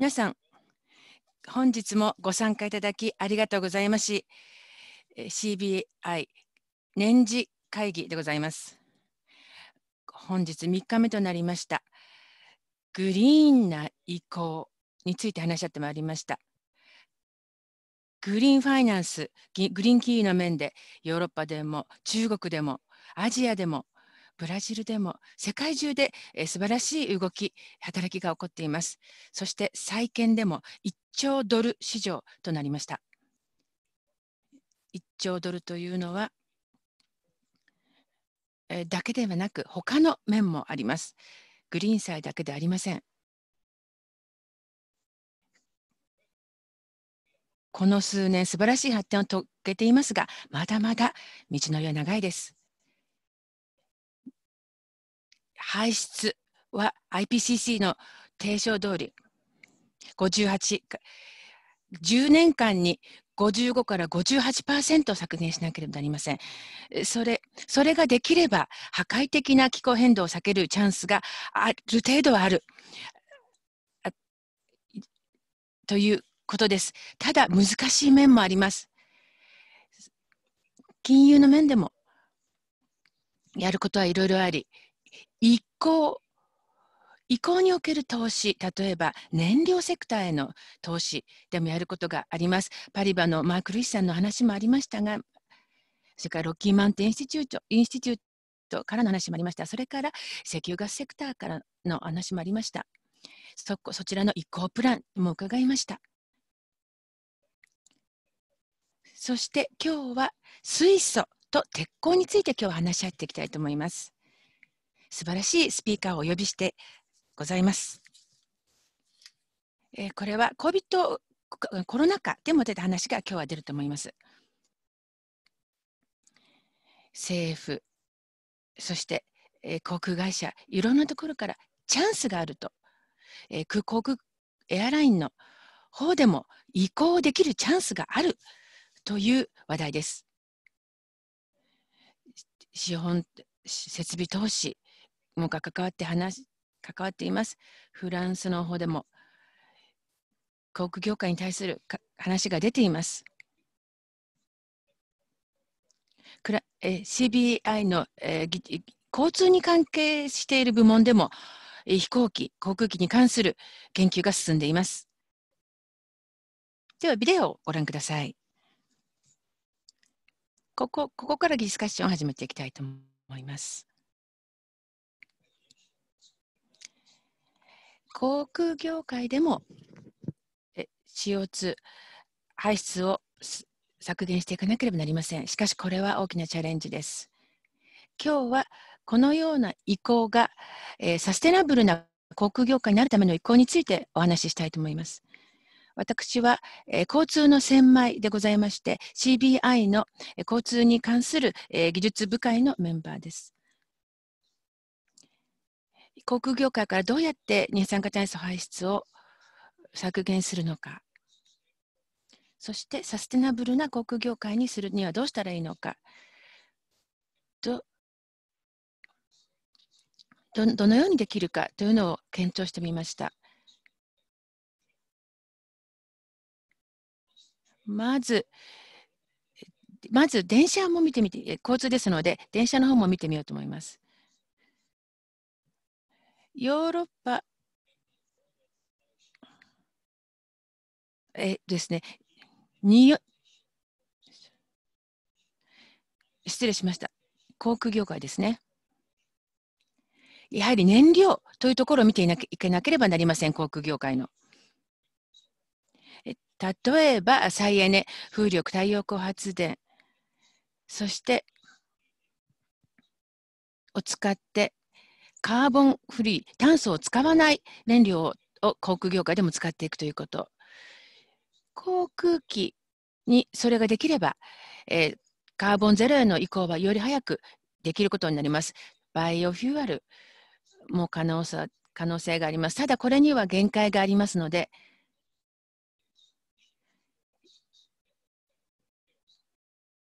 皆さん、本日もご参加いただきありがとうございます。CBI 年次会議でございます。本日3日目となりました。グリーンな移行について話し合ってまいりました。グリーンファイナンス、グリーンキーの面でヨーロッパでも中国でもアジアでもブラジルでも世界中で、え素晴らしい動き働きが起こっていますそして債券でも1兆ドル市場となりました1兆ドルというのは、えだけではなく他の面もありますグリーン債だけでありませんこの数年素晴らしい発展を遂げていますがまだまだ道のりは長いです排出は IPCC の提唱通り58 10年間に55から58%削減しなければなりませんそれそれができれば破壊的な気候変動を避けるチャンスがある程度はあるということですただ難しい面もあります金融の面でもやることはいろいろあり行移行における投資、例えば燃料セクターへの投資でもやることがあります。パリバのマーク・ルイスさんの話もありましたが、それからロッキーマウンテンインスティチュート、インスティチュートからの話もありました。それから石油ガスセクターからの話もありました。そこそちらの移行プランも伺いました。そして今日は水素と鉄鋼について今日話し合っていきたいと思います。素晴らしいスピーカーをお呼びしてございます。えー、これは COVID コロナ禍でも出た話が今日は出ると思います。政府、そして、えー、航空会社、いろんなところからチャンスがあると、えー、空航空エアラインの方でも移行できるチャンスがあるという話題です。資本設備投資もか関わって話関わっています。フランスの方でも航空業界に対する話が出ています。え CBI の、えー、交通に関係している部門でも飛行機、航空機に関する研究が進んでいます。では、ビデオをご覧ください。ここここからディスカッションを始めていきたいと思います。航空業界でも CO2 排出を削減していかなければなりません。しかしこれは大きなチャレンジです。今日はこのような移行が、えー、サステナブルな航空業界になるための移行についてお話ししたいと思います。私は、えー、交通の千枚でございまして CBI の、えー、交通に関する、え技術部会のメンバーです。航空業界からどうやって二酸化炭素排出を削減するのかそしてサステナブルな航空業界にするにはどうしたらいいのかどどどのようにできるかというのを検討してみました。まず、まず電車も見てみて、交通ですので、電車の方も見てみようと思います。ヨーロッパえですね、に失礼しました。航空業界ですね。やはり燃料というところを見ていなきゃいけなければなりません、航空業界の。例えば、再エネ、風力、太陽光発電、そして、を使ってカーボンフリー、炭素を使わない燃料を航空業界でも使っていくということ。航空機にそれができれば、えー、カーボンゼロへの移行はより早くできることになります。バイオフュアルも可能さ可能性があります。ただこれには限界がありますので、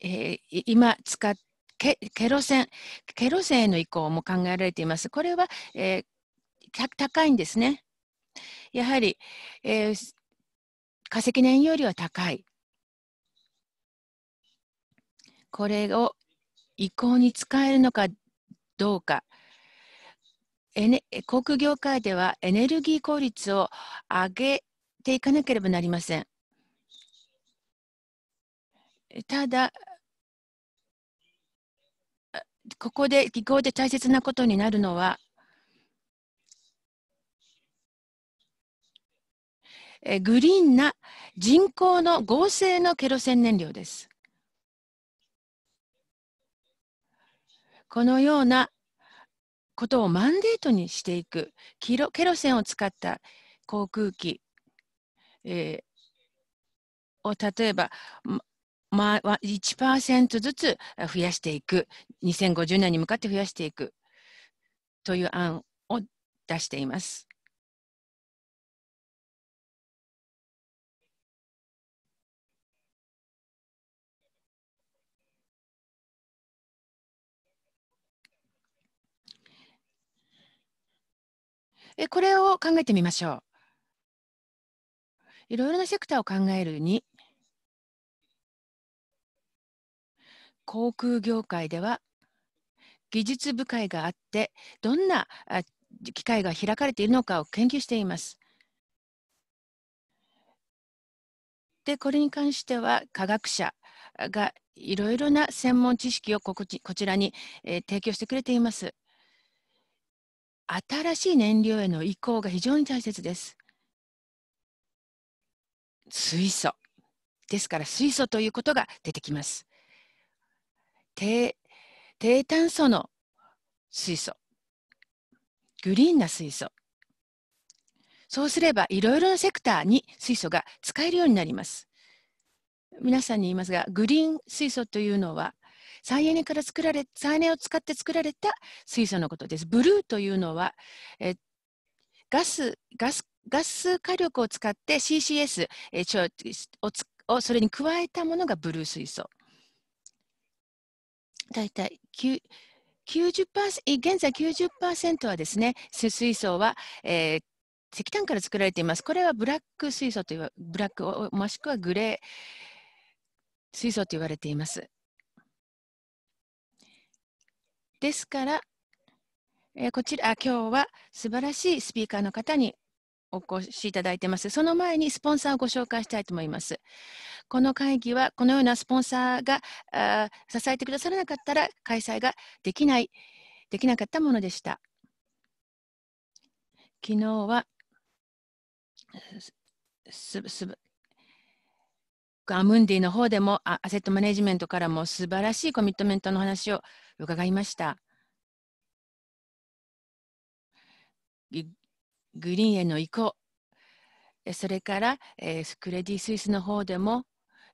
え今使っケロセン、ケロセンへの移行も考えられています。これは、えー、高いんですね。やはり、えー、化石燃よりは高い。これを移行に使えるのかどうか。エネ航空業界ではエネルギー効率を上げていかなければなりません。ただ、ここで技巧で大切なことになるのは、えグリーンな人工の合成のケロセン燃料です。このようなことをマンデートにしていくキロケロセンを使った航空機、えー、を例えばまあ、1%ずつ増やしていく、2050年に向かって増やしていくという案を出しています。えこれを考えてみましょう。いろいろなセクターを考えるに航空業界では技術部会があってどんな機会が開かれているのかを研究しています。でこれに関しては科学者がいろいろな専門知識をこここちらに、えー、提供してくれています。新しい燃料への移行が非常に大切です。水素ですから水素ということが出てきます。低低炭素の水素グリーンな水素そうすればいろいろなセクターに水素が使えるようになります皆さんに言いますがグリーン水素というのは再エネから作られ再エネを使って作られた水素のことですブルーというのはえガスガスガス火力を使って CCS えちをそれに加えたものがブルー水素大体90%現在90%はですね水素は、えー、石炭から作られています。これはブラック水素というブラックもしくはグレー水素と言われています。ですから、えー、こちらあ今日は素晴らしいスピーカーの方にお越しいただいてます。その前にスポンサーをご紹介したいと思います。この会議はこのようなスポンサーがー支えてくださらなかったら開催ができない、できなかったものでした。昨日はすすアムンディの方でもアセットマネジメントからも素晴らしいコミットメントの話を伺いました。グリーンへの移行、それから、えー、クレディ・スイスの方でも、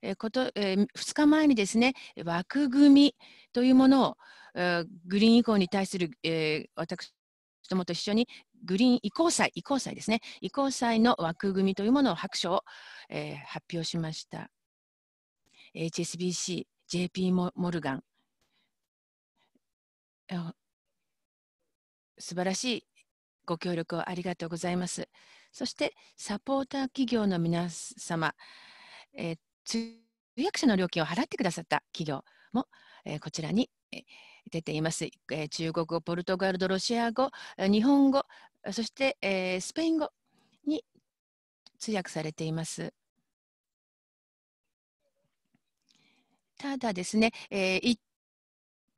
えーことえー、2日前にですね枠組みというものを、えー、グリーン移行に対する、えー、私どもと一緒にグリーン移行祭移行祭ですね移行祭の枠組みというものを白書を、えー、発表しました HSBC、JP モルガン素晴らしいご協力をありがとうございます。そして、サポーター企業の皆様、えー、通訳者の料金を払ってくださった企業も、えー、こちらに、え出ています、えー、中国語、ポルトガル語、ロシア語、日本語、そして、えー、スペイン語に通訳されています。ただですね、えー、一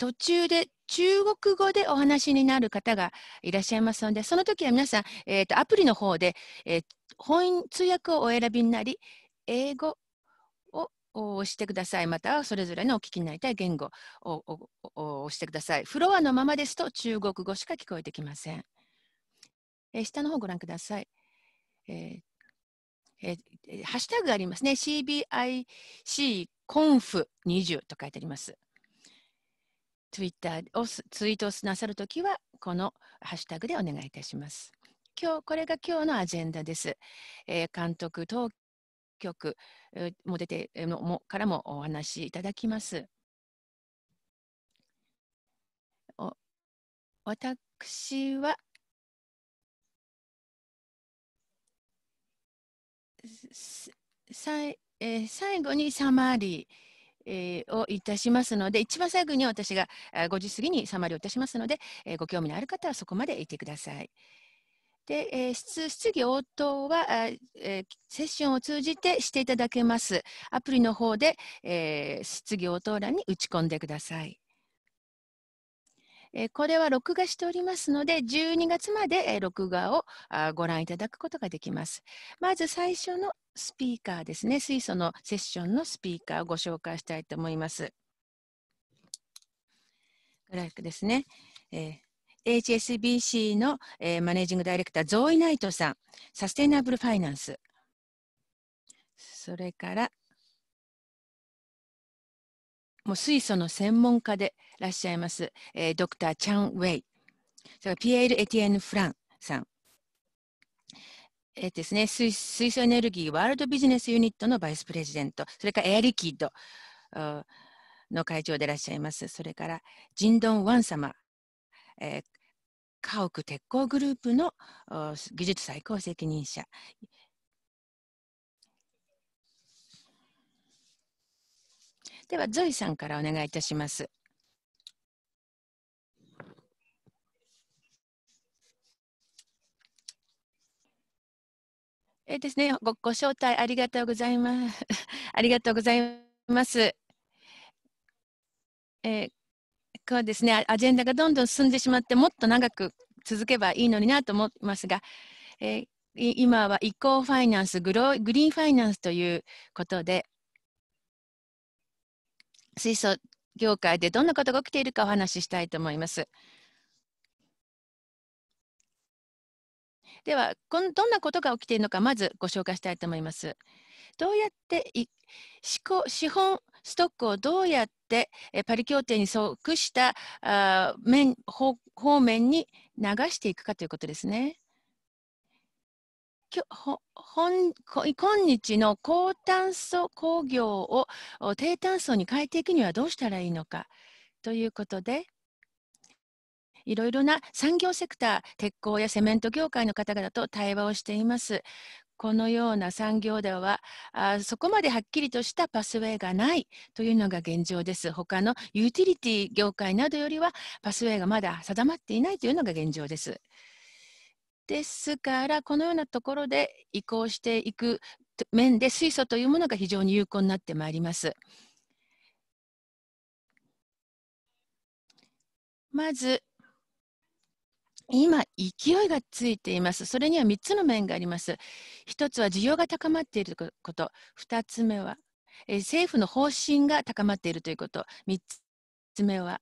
途中で中国語でお話になる方がいらっしゃいますので、その時は皆さん、えーと、アプリの方で、えー、本通訳をお選びになり、英語を押してください。またはそれぞれのお聞きになりたい言語を押してください。フロアのままですと中国語しか聞こえてきません。えー、下の方ご覧ください。えーえー、ハッシュタグがありますね。CBIC コンフ20と書いてあります。ツイッターをツイートをなさるときは、このハッシュタグでお願いいたします。今日、これが今日のアジェンダです。えー、監督、当局も出てもからもお話しいただきます。お私は、さいえー、最後にサマリー。えー、をいたしますので、一番最後に私が5時過ぎにサマリをいたしますので、えご興味のある方はそこまでいてください。で、え質疑応答は、えー、セッションを通じてしていただけます。アプリの方で、えー、質疑応答欄に打ち込んでください。えー、これは録画しておりますので、12月まで、えー、録画をあご覧いただくことができます。まず最初のスピーカーですね、水素のセッションのスピーカーをご紹介したいと思います。グラフィックですね。えー、HSBC の、えー、マネージングダイレクター、ゾーイ・ナイトさん、サステナブルファイナンス。それから、もう水素の専門家でいらっしゃいます、えー、ドクター・チャン・ウェイ、それからピエール・エティエン・フランさん、えーですね、水水素エネルギーワールドビジネスユニットのバイスプレジデント、それからエアリキッドの会長でいらっしゃいます、それからジンドン・ワン様、えー、家屋鉄鋼グループの技術最高責任者、では、ゾイさんからお願いいたします。えー、ですねご、ご招待ありがとうございます。ありがとうございます。えー、こうですね、アジェンダがどんどん進んでしまって、もっと長く続けばいいのになと思いますが、えー、今は移行ファイナンスグロ、グリーンファイナンスということで、水素業界でどんなことが起きているかお話ししたいと思います。ではこのどんなことが起きているのかまずご紹介したいと思います。どうやって資本ストックをどうやってパリ協定に即した面方面に流していくかということですね。本今日の高炭素工業を低炭素に変えていくにはどうしたらいいのかということでいろいろな産業セクター、鉄鋼やセメント業界の方々と対話をしています。このような産業ではあそこまではっきりとしたパスウェイがないというのが現状です他のユーティリティ業界などよりはパスウェイがまだ定まっていないというのが現状ですですからこのようなところで移行していく面で水素というものが非常に有効になってまいりますまず今、勢いがついています。それには3つの面があります。1つは需要が高まっていること。2つ目は、え政府の方針が高まっているということ。3つ目は、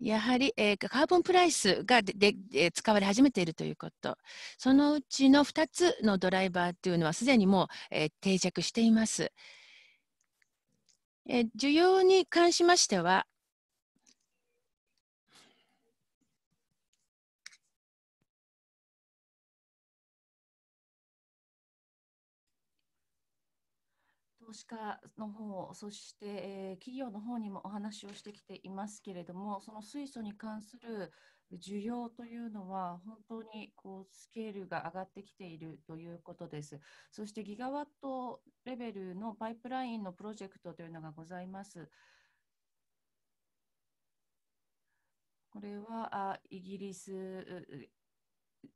やはり、えー、カーボンプライスがでで、えー、使われ始めているということ、そのうちの2つのドライバーというのは、すでにもう、えー、定着しています。えー、需要に関しましては、投資家の方、そして、えー、企業の方にもお話をしてきていますけれども、その水素に関する需要というのは、本当にこうスケールが上がってきているということです。そしてギガワットレベルのパイプラインのプロジェクトというのがございます。これはあイギリス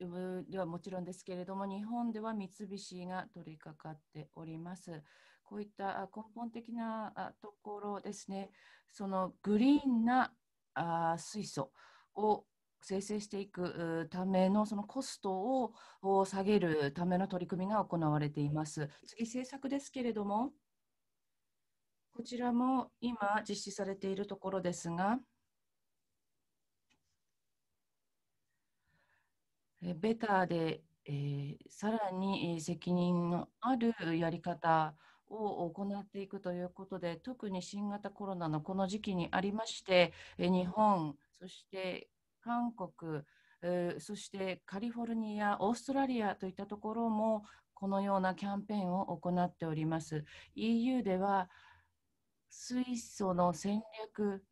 ではもちろんですけれども、日本では三菱が取り掛かっております。こういった根本的なところですね、そのグリーンな水素を生成していくためのそのコストを下げるための取り組みが行われています。次、政策ですけれども、こちらも今実施されているところですが、ベターで、えー、さらに責任のあるやり方を行っていくということで、特に新型コロナのこの時期にありまして、日本、そして韓国、そしてカリフォルニア、オーストラリアといったところも、このようなキャンペーンを行っております。EU では水素の戦略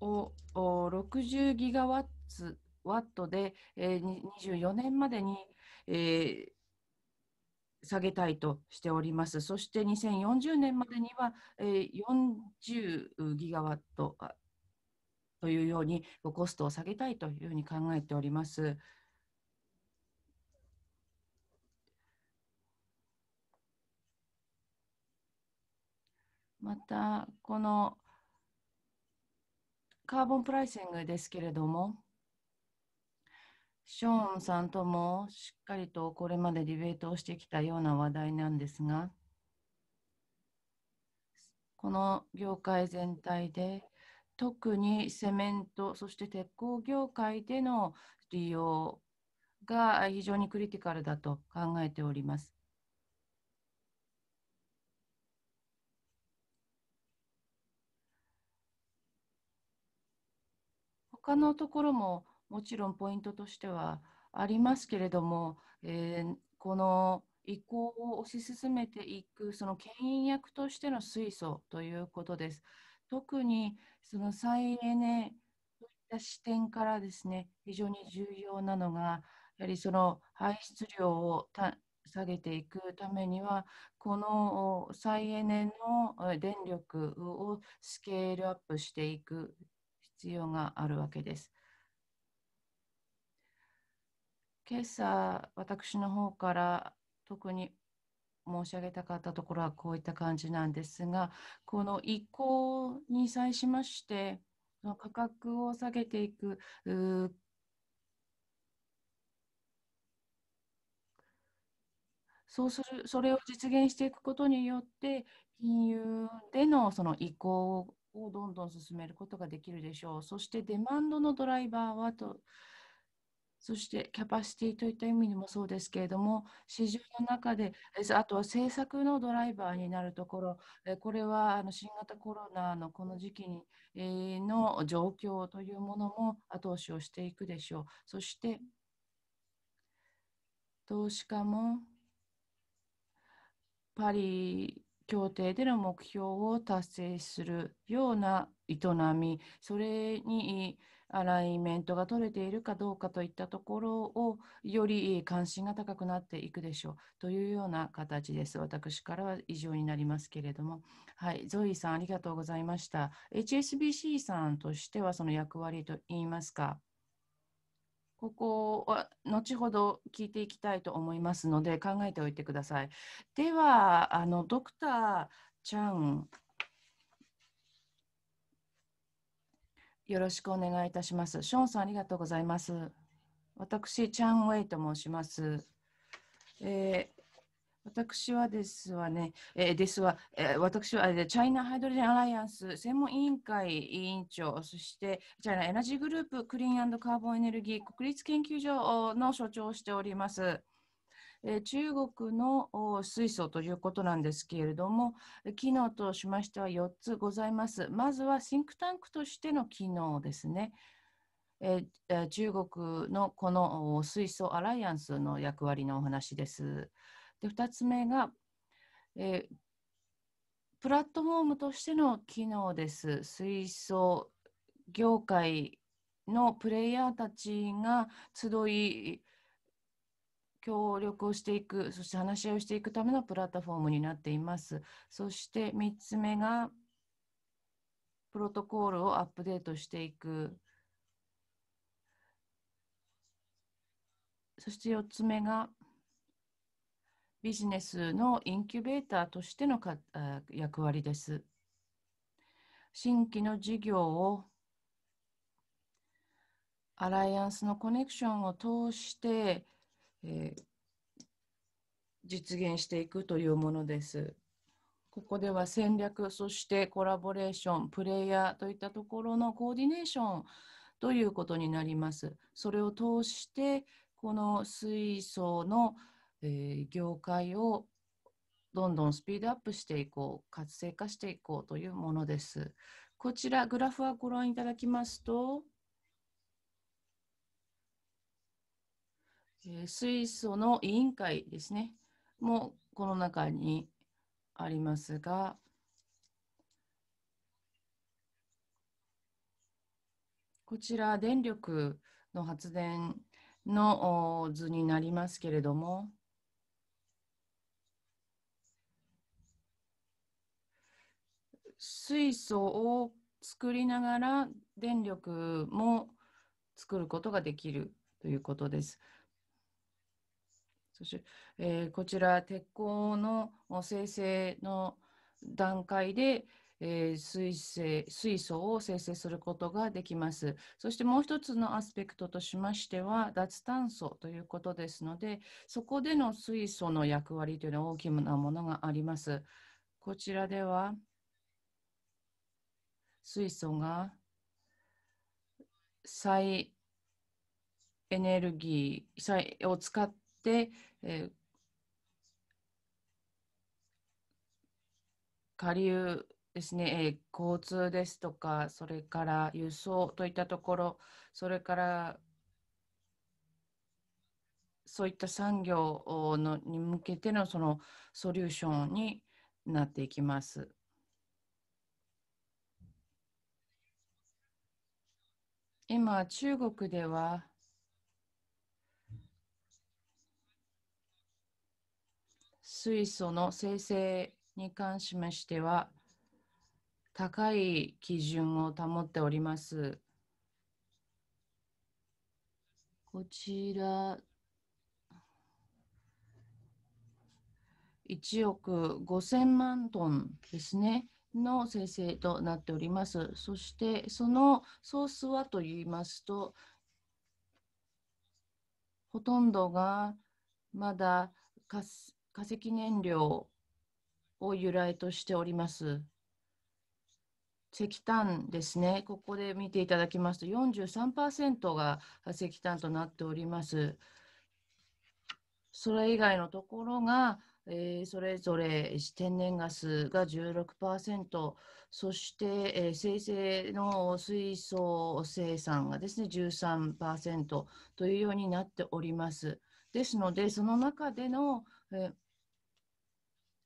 を60ギガワットで24年までに、えー下げたいとしております。そして2040年までには、え40ギガワットというようにコストを下げたいというふうに考えております。またこのカーボンプライシングですけれどもショーンさんともしっかりとこれまでディベートをしてきたような話題なんですが、この業界全体で、特にセメント、そして鉄鋼業界での利用が非常にクリティカルだと考えております。他のところももちろんポイントとしてはありますけれども、えー、この移行を推し進めていくその牽引役としての水素ということです。特にその再エネといった視点からですね非常に重要なのがやはりその排出量を下げていくためにはこの再エネの電力をスケールアップしていく必要があるわけです。今朝、私の方から特に申し上げたかったところはこういった感じなんですが、この移行に際しまして、価格を下げていくそうする、それを実現していくことによって、金融でのその移行をどんどん進めることができるでしょう。そしてデマンドのドライバーはとそしてキャパシティといった意味にもそうですけれども、市場の中で、あとは政策のドライバーになるところ、これはあの新型コロナのこの時期にの状況というものも後押しをしていくでしょう。そして投資家もパリ協定での目標を達成するような営み、それにアライメントが取れているかどうかといったところをより関心が高くなっていくでしょうというような形です。私からは以上になりますけれども、はい、ゾイさんありがとうございました。HSBC さんとしてはその役割といいますか、ここは後ほど聞いていきたいと思いますので考えておいてください。では、あのドクターチャンよろしくお願いいたします。ショーンさん、ありがとうございます。私、チャン・ウェイと申します。えー、私はですわね、えー、ですわ、えー、私はチャイナハイドロジンアライアンス専門委員会委員長、そしてチャイナエナジーグループクリーンカーボンエネルギー国立研究所の所長をしております。え中国の水素ということなんですけれども、機能としましては4つございます。まずは、シンクタンクとしての機能ですね。え中国のこの水素アライアンスの役割のお話です。で2つ目が、えプラットフォームとしての機能です。水素業界のプレイヤーたちが集い協力をしていく、そして話し合いをしていくためのプラットフォームになっています。そして3つ目が、プロトコールをアップデートしていく。そして4つ目が、ビジネスのインキュベーターとしてのか役割です。新規の事業をアライアンスのコネクションを通してえー、実現していくというものです。ここでは戦略、そしてコラボレーション、プレイヤーといったところのコーディネーションということになります。それを通して、この水素の、えー、業界をどんどんスピードアップしていこう、活性化していこうというものです。こちら、グラフはご覧いただきますと、え水素の委員会ですね、もこの中にありますが、こちら電力の発電の図になりますけれども、水素を作りながら電力も作ることができるということです。そして、えー、こちら鉄鋼の生成の段階で、えー、水性水素を生成することができます。そしてもう一つのアスペクトとしましては脱炭素ということですのでそこでの水素の役割というのは大きなものがあります。こちらでは水素が再エネルギーを使っ、えー、下流ですね、えー、交通ですとか、それから輸送といったところ、それからそういった産業のに向けてのそのソリューションになっていきます。今、中国では水素の生成に関しましては、高い基準を保っております。こちら、1億5000万トンですね、の生成となっております。そして、そのソースはといいますと、ほとんどがまだ活化石燃料を由来としております。石炭ですね、ここで見ていただきますと43%が石炭となっております。それ以外のところが、えー、それぞれ天然ガスが16%、そして、えー、生成の水素生産がですね13%というようになっております。ですので、その中での、えー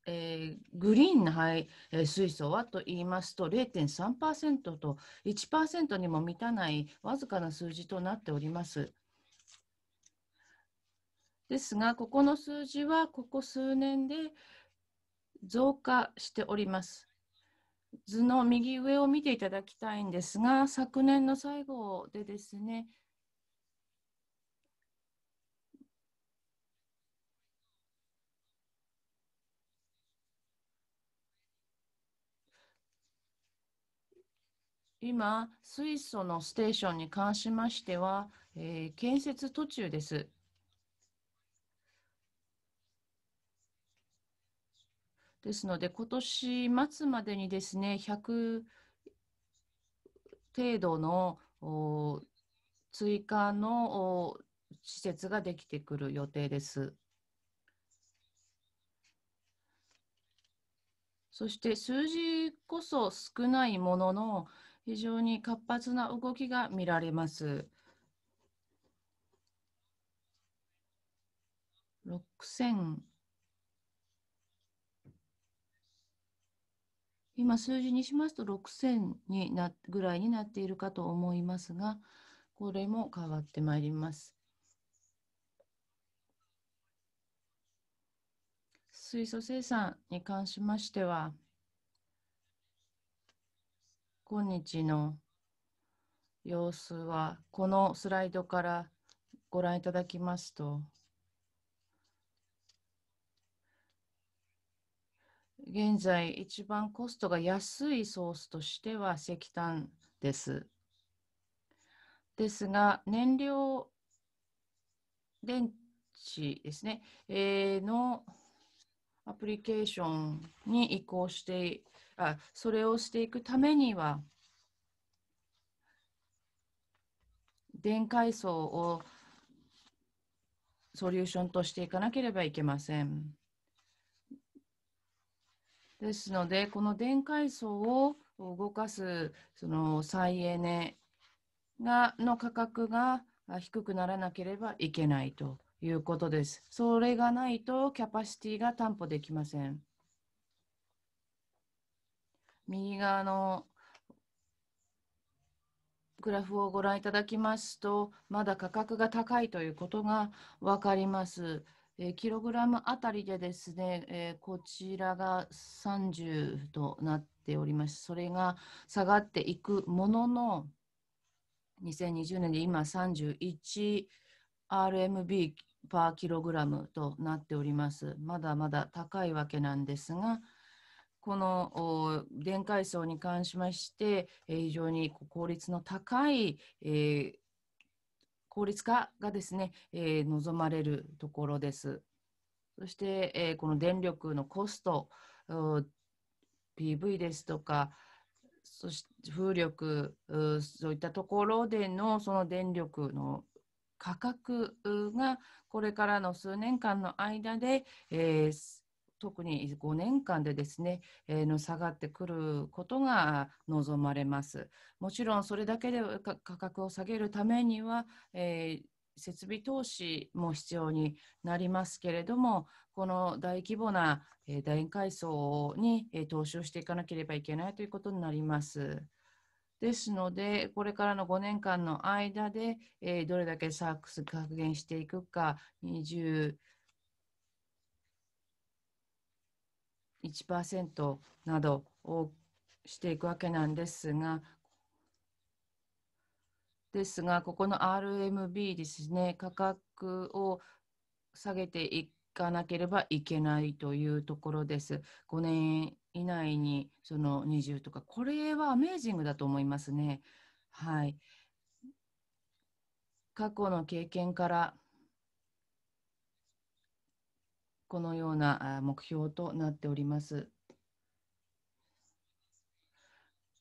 えー、グリーンな排、え水素はと言いますと0.3%と1%にも満たないわずかな数字となっております。ですがここの数字はここ数年で増加しております。図の右上を見ていただきたいんですが昨年の最後でですね今、水素のステーションに関しましては、えー、建設途中です。ですので、今年末までにですね、100程度の追加の施設ができてくる予定です。そして数字こそ少ないものの、非常に活発な動きが見られます。6000今数字にしますと6000になぐらいになっているかと思いますがこれも変わってまいります。水素生産に関しましては今日の様子はこのスライドからご覧いただきますと現在一番コストが安いソースとしては石炭です。ですが燃料電池ですね、えー、のアプリケーションに移行してあそれをしていくためには電解層をソリューションとしていかなければいけません。ですので、この電解層を動かすその再エネがの価格が低くならなければいけないということです。それがないとキャパシティが担保できません。右側のグラフをご覧いただきますと、まだ価格が高いということが分かります。えー、キログラムあたりでですね、えー、こちらが30となっております。それが下がっていくものの、2020年で今 31RMB パーキログラムとなっております。まだまだ高いわけなんですが、この電解層に関しまして、え非常に効率の高い、え効率化がですね、え望まれるところです。そして、えこの電力のコスト、PV ですとか、そして風力、そういったところでのその電力の価格がこれからの数年間の間で、えー、特に5年間でですね、えの下がってくることが望まれます。もちろんそれだけで価格を下げるためには、えー設備投資も必要になりますけれども、この大規模な大階層に投資をしていかなければいけないということになります。ですので、これからの5年間の間で、どれだけサークス削減していくか、20 1%などをしていくわけなんですが、ですが、ここの RMB ですね、価格を下げていかなければいけないというところです。5年以内にその20とか、これはアメージングだと思いますね。はい。過去の経験からこのような目標となっております。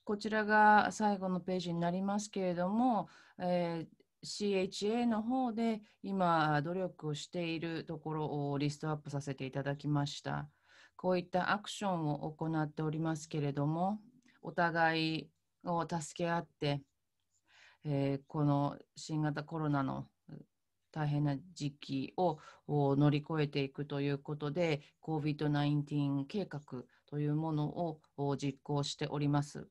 こちらが最後のページになりますけれども、えー、CHA の方で今努力をしているところをリストアップさせていただきました。こういったアクションを行っておりますけれども、お互いを助け合って、えー、この新型コロナの大変な時期を乗り越えていくということで COVID-19 計画というものを実行しております。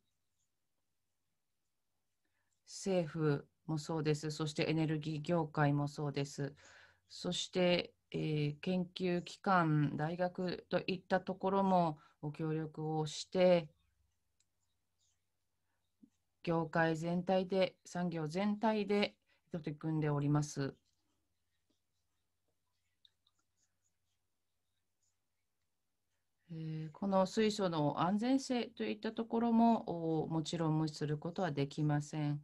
政府もそうです、そしてエネルギー業界もそうです、そして、えー、研究機関、大学といったところもご協力をして、業界全体で、産業全体で取り組んでおります。この水素の安全性といったところももちろん無視することはできません。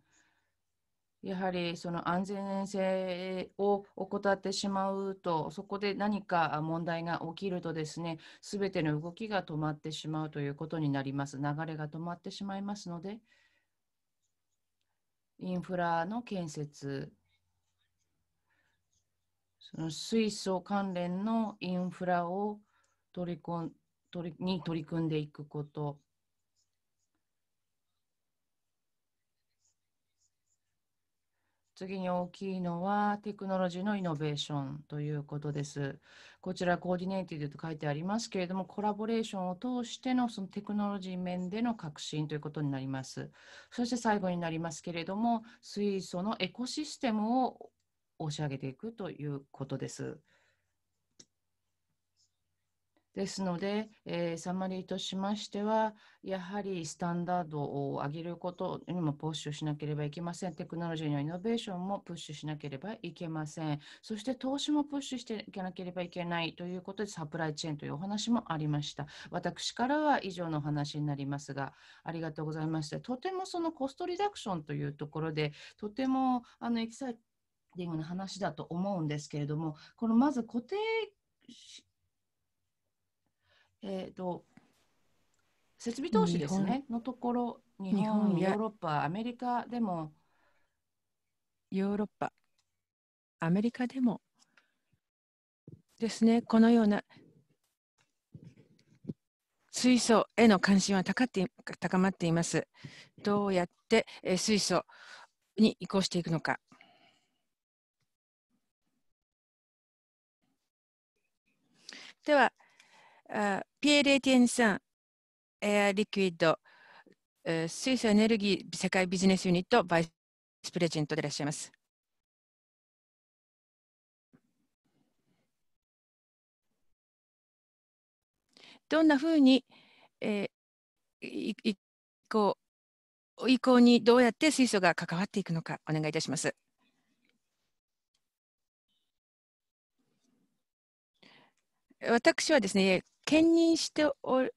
やはりその安全性を怠ってしまうと、そこで何か問題が起きるとですね、すべての動きが止まってしまうということになります。流れが止まってしまいますので、インフラの建設、その水素関連のインフラを取り込ん取りに取り組んでいくこと。次に大きいのはテクノロジーのイノベーションということです。こちらコーディネーティブと書いてありますけれども、コラボレーションを通してのそのテクノロジー面での革新ということになります。そして最後になりますけれども、水素のエコシステムを押し上げていくということです。ですので、えー、サマリーとしましては、やはりスタンダードを上げることにもプッシュしなければいけません。テクノロジーのイノベーションもプッシュしなければいけません。そして投資もプッシュしていかなければいけないということで、サプライチェーンというお話もありました。私からは以上のお話になりますが、ありがとうございました。とてもそのコストリダクションというところで、とてもあのエキサイティングな話だと思うんですけれども、このまず固定えっ、ー、と設備投資ですねのところ日本ヨーロッパアメリカでもヨーロッパアメリカでもですねこのような水素への関心は高って高まっていますどうやってえ水素に移行していくのかでは PLA 天産エアリクイッド水素エネルギー世界ビジネスユニットバイスプレジェントでいらっしゃいます。どんなふうに、えー、移行移行にどうやって水素が関わっていくのかお願いいたします。私はですね、兼任しており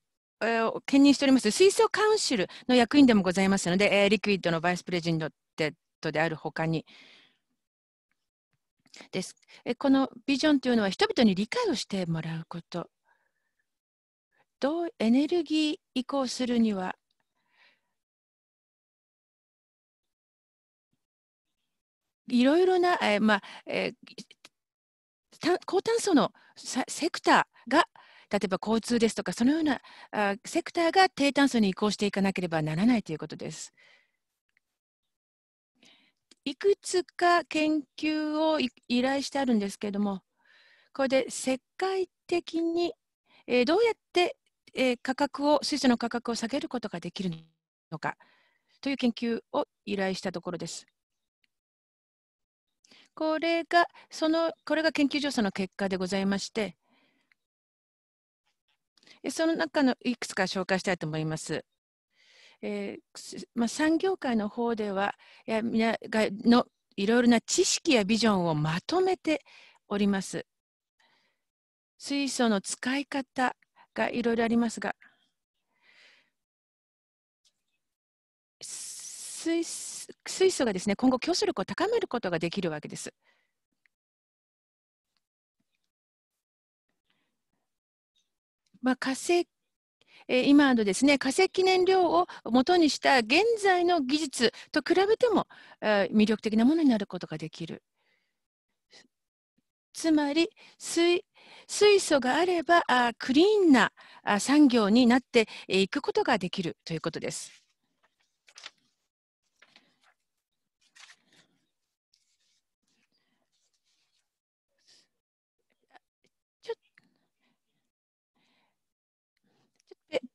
兼任しております水素カウンシルの役員でもございますので、えリクイッドのバイスプレジントであるほかにですえこのビジョンというのは人々に理解をしてもらうことどうエネルギー移行するにはいろいろな、えまあえ高炭素のセクターが例えば交通ですとかそのようなあセクターが低炭素に移行していかなければならないということです。いくつか研究を依頼してあるんですけれどもこれで世界的に、えー、どうやって、えー、価格を水素の価格を下げることができるのかという研究を依頼したところです。これが、その、これが研究調査の結果でございまして、その中のいくつか紹介したいと思います。えーまあ、産業界の方では、いや皆がのいろいろな知識やビジョンをまとめております。水素の使い方がいろいろありますが、水素水素がですね今後、競争力を高めることができるわけです。まあ、化石今のですね化石燃料を元にした現在の技術と比べても魅力的なものになることができる。つまり水水素があればクリーンな産業になっていくことができるということです。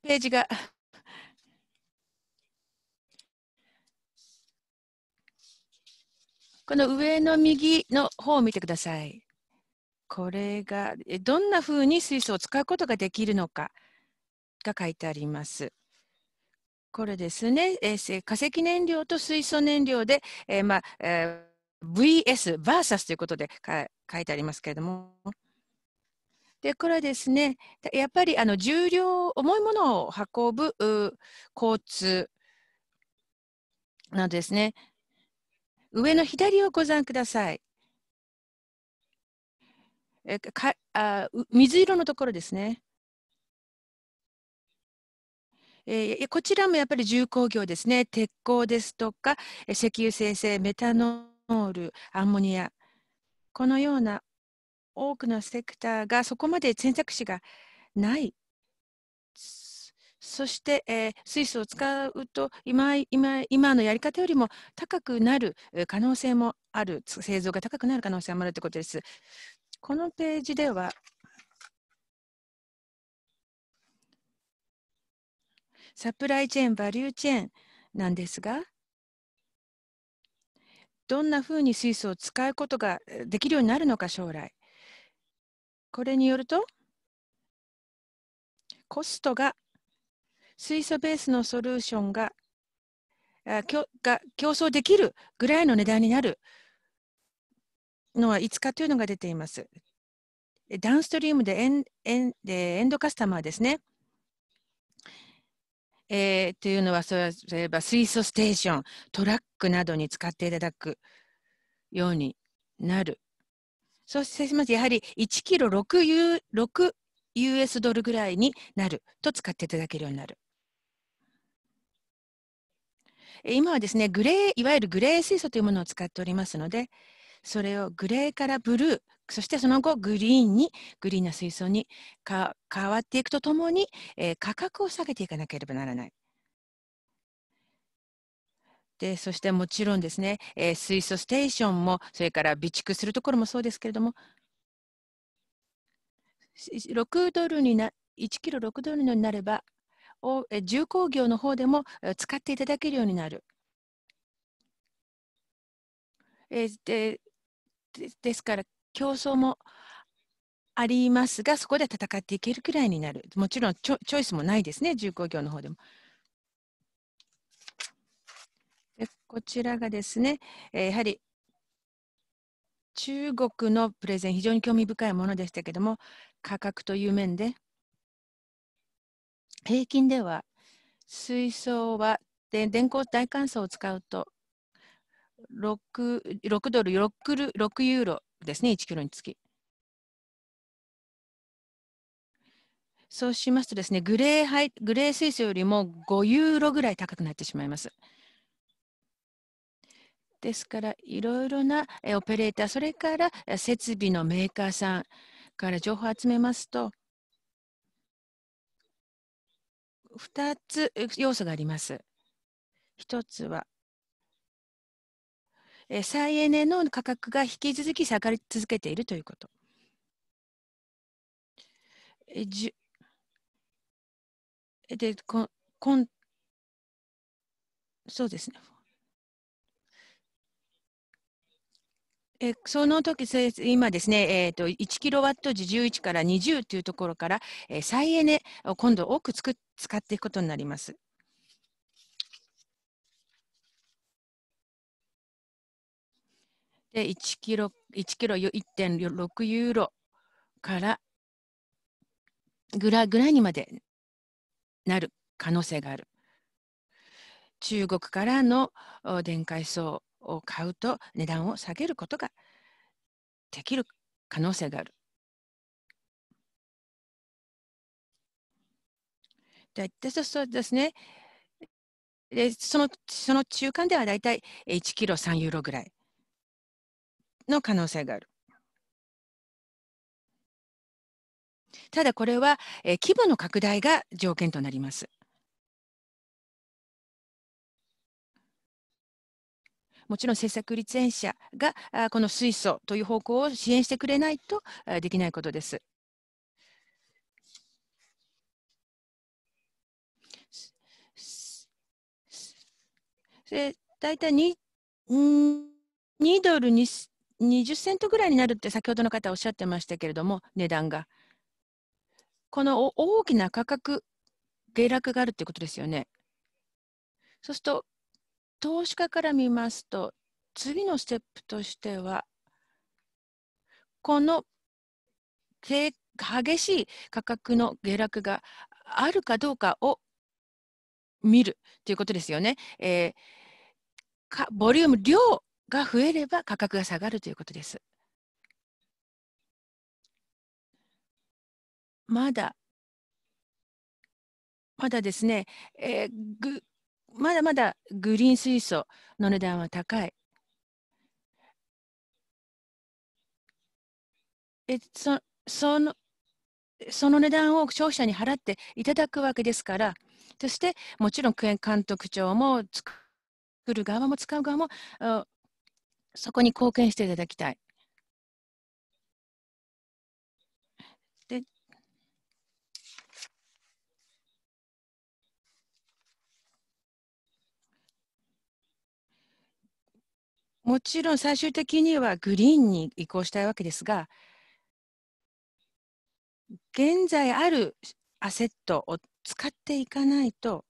ページが。この上の右の方を見てください。これがどんなふうに水素を使うことができるのかが書いてあります。これですね、えー、化石燃料と水素燃料で、えーまあえー、VS、VS ということで書いてありますけれども、でこれはですねやっぱりあの重量重いものを運ぶ交通なんですね上の左をご覧ください。えかあ水色のところですね。えー、こちらもやっぱり重工業ですね、鉄鋼ですとか、石油生成、メタノール、アンモニア、このような多くのセクターがそこまで選択肢がない。そして、えー、スイスを使うと今今今のやり方よりも高くなる可能性もある、製造が高くなる可能性もあるということです。このページでは、サプライチェーン、バリューチェーンなんですが、どんなふうに水素を使うことができるようになるのか、将来。これによると、コストが水素ベースのソリューションがが競争できるぐらいの値段になるのはつ日というのが出ています。ダウンストリームでエンエンエンドカスタマーですね。えー、というのはそいえば水素ステーショントラックなどに使っていただくようになるそうしますやはり1キロ6 US ドルぐらいになると使っていただけるようになる。今はですね、グレー、いわゆるグレー水素というものを使っておりますので、それをグレーからブルー、そしてその後グリーンに、グリーンな水素に変わっていくとともに、えー、価格を下げていかなければならない。でそしてもちろんですね、えー、水素ステーションもそれから備蓄するところもそうですけれども6ドルにな1キロ6ドルになればを重工業の方でも使っていただけるようになる。えでですから競争もありますがそこで戦っていけるくらいになるもちろんチョイスもないですね重工業の方でも。でこちらがですね、えやはり中国のプレゼン、非常に興味深いものでしたけれども、価格という面で、平均では水槽はで電光大乾燥を使うと 6, 6ドル6ル、6ユーロですね、1キロにつき。そうしますとですね、グレーハイグレー水槽よりも5ユーロぐらい高くなってしまいます。ですからいろいろなオペレーターそれから設備のメーカーさんから情報を集めますと2つ要素があります。1つは再エネの価格が引き続き下がり続けているということ。でこんそうですねえその時今ですね、えーと、1キロワット時11から20というところから、えー、再エネを今度多くつく使っていくことになります。で1キロ1キロ1.6ユーロからぐらぐらいにまでなる可能性がある。中国からの電解層を買うと値段を下げることができる可能性がある。でそうですねでそのその中間ではだいたい1キロ3ユーロぐらいの可能性がある。ただこれは、え規模の拡大が条件となります。もちろん政策立案者がこの水素という方向を支援してくれないとできないことです。で大体 2, 2ドル20セントぐらいになるって先ほどの方おっしゃってましたけれども値段がこの大きな価格下落があるってことですよねそうすると投資家から見ますと、次のステップとしては、この激しい価格の下落があるかどうかを見るということですよね。えー、ボリューム量が増えれば価格が下がるということです。まだまだですね、えー、まだまだグリーン水素の値段は高い。えそそのその値段を消費者に払っていただくわけですから、そしてもちろん監督庁も作る側も使う側もそこに貢献していただきたい。もちろん最終的にはグリーンに移行したいわけですが、現在あるアセットを使っていかないと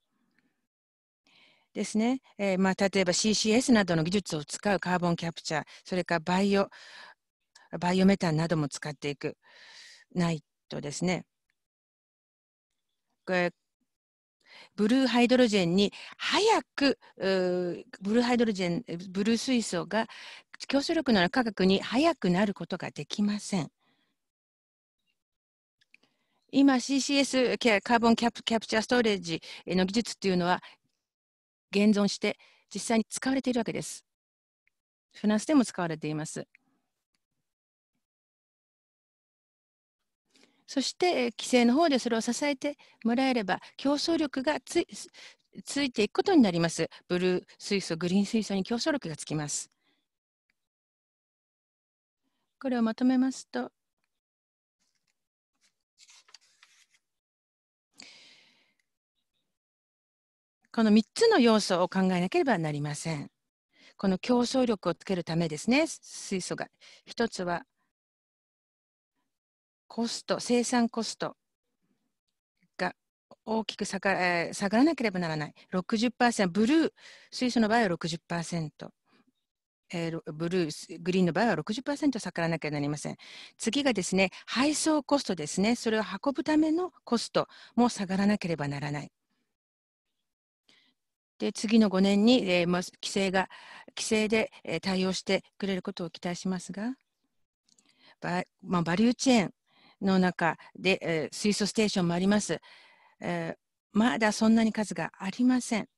ですね、えー、まあ、例えば CCS などの技術を使うカーボンキャプチャー、それからバイオ、バイオメタンなども使っていく、ないとですね、ブルーハイドロジェンに早くブルーハイドロジェンブルー水素が競争力のある価格に早くなることができません。今 CCS カーボンキャプキャプチャーストレージの技術っていうのは現存して実際に使われているわけです。フランスでも使われています。そして規制の方でそれを支えてもらえれば競争力がついていくことになります。ブルー水素、グリーン水素に競争力がつきます。これをまとめますと、この3つの要素を考えなければなりません。この競争力をつけるためですね、水素が。一つはコスト、生産コストが大きく下が,、えー、下がらなければならない。60%、ブルー、水素の場合は60%。えー、ブルー、グリーンの場合は60%下がらなきゃなりません。次がですね、配送コストですね、それを運ぶためのコストも下がらなければならない。で次の5年に、えーま、規制が規制で、えー、対応してくれることを期待しますがバ,、まあ、バリューチェーンの中で、えー、水素ステーションもあります、えー、まだそんなに数がありません。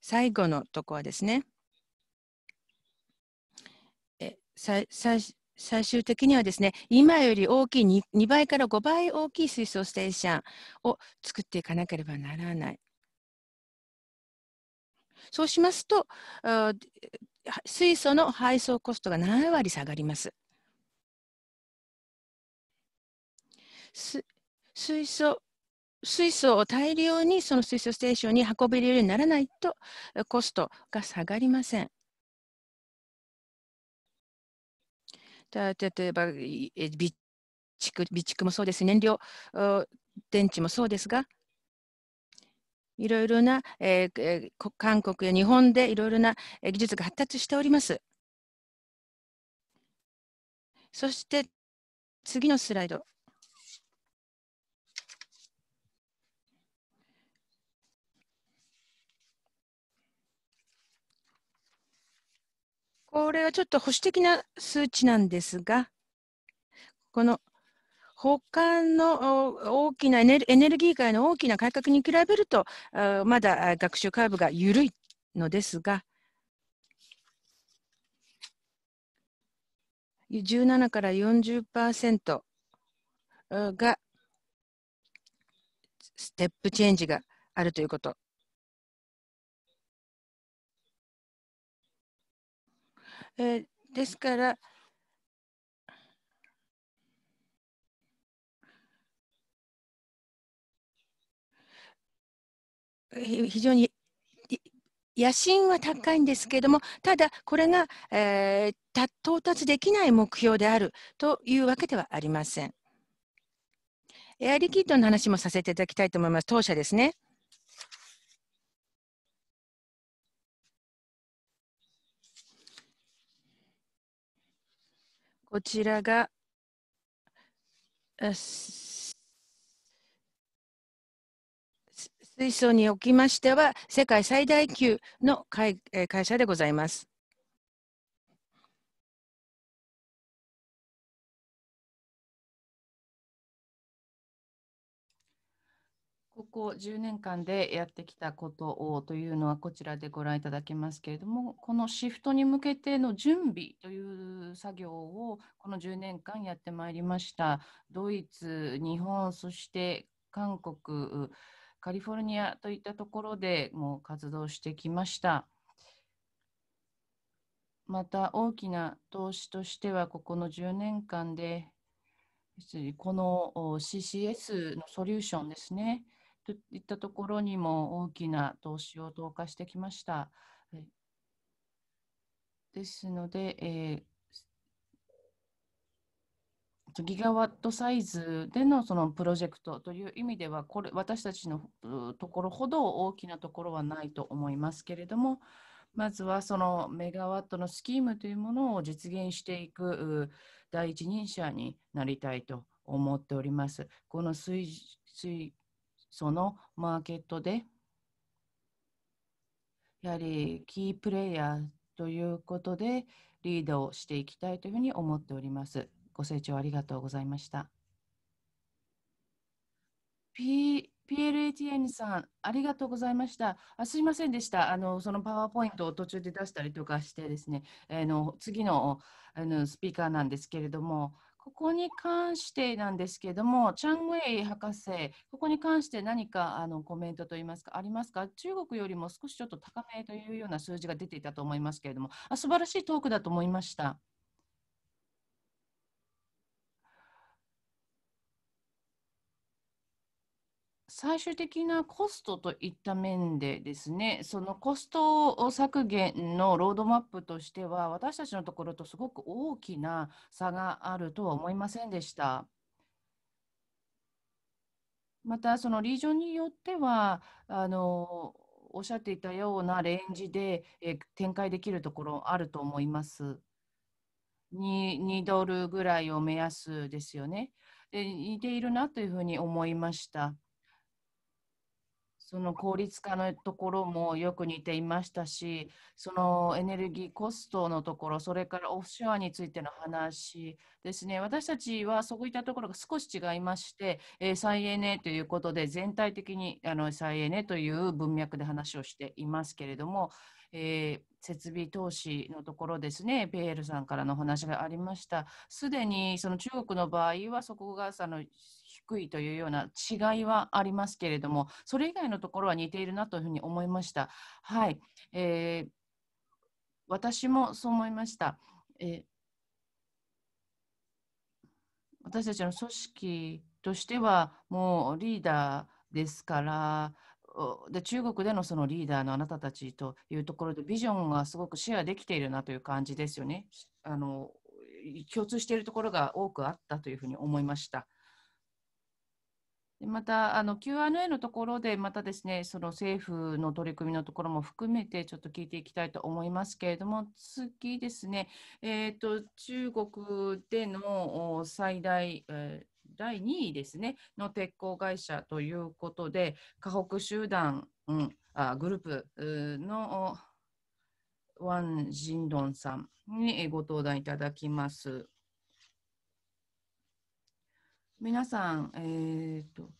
最後のとこはですね、え最最終的にはですね、今より大きい 2, 2倍から5倍大きい水素ステーションを作っていかなければならない。そうしますと、水素の配送コストが7割下がります。水素水素を大量にその水素ステーションに運べるようにならないとコストが下がりません。例えば備蓄備蓄もそうです燃料電池もそうですがいろいろな、えー、韓国や日本でいろいろな技術が発達しております。そして次のスライド。これはちょっと保守的な数値なんですが、この他の大きなエネルエネルギー界の大きな改革に比べると、まだ学習カーブが緩いのですが、17から40%がステップチェンジがあるということ。えですから、非常に野心は高いんですけれども、ただこれが、えー、到達できない目標であるというわけではありません。エアリキッドの話もさせていただきたいと思います。当社ですね。こちらが水素におきましては世界最大級の会会社でございます。こ10年間でやってきたことをというのはこちらでご覧いただけますけれどもこのシフトに向けての準備という作業をこの10年間やってまいりましたドイツ日本そして韓国カリフォルニアといったところでもう活動してきましたまた大きな投資としてはここの10年間でこの CCS のソリューションですねといったところにも大きな投資を投下してきました。はい、ですので、えー、ギガワットサイズでのそのプロジェクトという意味ではこれ私たちのところほど大きなところはないと思いますけれどもまずはそのメガワットのスキームというものを実現していく第一人者になりたいと思っております。この水水そのマーケットでやはりキープレイヤーということでリードをしていきたいというふうに思っております。ご清聴ありがとうございました。P PLATN さん、ありがとうございました。あすいませんでした。あのそのパワーポイントを途中で出したりとかしてですね、えー、の次のあのスピーカーなんですけれども、ここに関してなんですけれども、チャン・ウェイ博士、ここに関して何かあのコメントといいますか、ありますか、中国よりも少しちょっと高めというような数字が出ていたと思いますけれども、あ素晴らしいトークだと思いました。最終的なコストといった面でですね、そのコスト削減のロードマップとしては、私たちのところとすごく大きな差があるとは思いませんでした。また、そのリージョンによっては、あのおっしゃっていたようなレンジで、え展開できるところあると思います。2, 2ドルぐらいを目安ですよね。で似ているなというふうに思いました。その効率化のところもよく似ていましたし、そのエネルギーコストのところ、それからオフショアについての話ですね、私たちはそういったところが少し違いまして、えー、再エネということで、全体的にあの再エネという文脈で話をしていますけれども、えー、設備投資のところですね、ペエルさんからのお話がありました。すでにその中国の場合は、そこがその低いというような違いはありますけれども、それ以外のところは似ているなというふうに思いました。はい、えー、私もそう思いました。えー、私たちの組織としてはもうリーダーですから、で中国でのそのリーダーのあなたたちというところでビジョンがすごくシェアできているなという感じですよね。あの共通しているところが多くあったというふうに思いました。また、あの Q&A のところで、またですね、その政府の取り組みのところも含めて、ちょっと聞いていきたいと思いますけれども、次ですね、えっ、ー、と、中国での最大、えー第2位ですねの鉄鋼会社ということで、河北集団、うん、あグループのワン・ジンドンさんにご登壇いただきます。皆さん、えーと、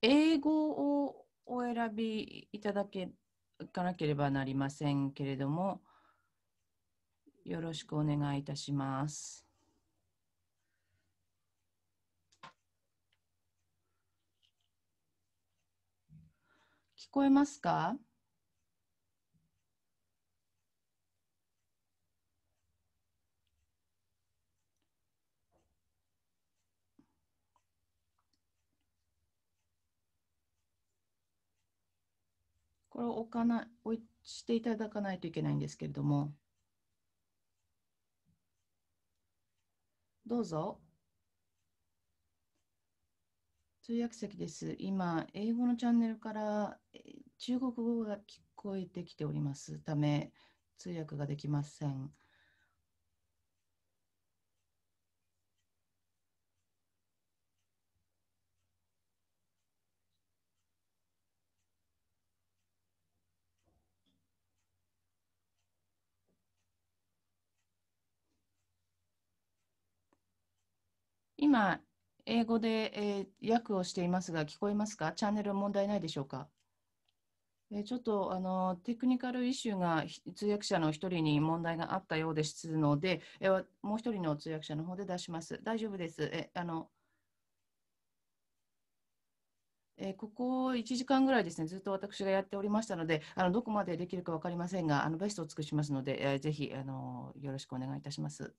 英語をお選びいただけかなければなりませんけれども、よろしくお願いいたします。聞こえますかこれを置かない、置していただかないといけないんですけれども、どうぞ。通訳席です。今、英語のチャンネルから中国語が聞こえてきておりますため、通訳ができません。今、英語で、えー、訳をしていますが、聞こえますかチャンネル問題ないでしょうか、えー、ちょっとあのテクニカルイシューが通訳者の一人に問題があったようですので、えー、もう一人の通訳者の方で出します。大丈夫です。えー、あのえここ1時間ぐらいですね、ずっと私がやっておりましたので、あのどこまでできるか分かりませんが、あのベストを尽くしますので、えー、ぜひあのよろしくお願いいたします。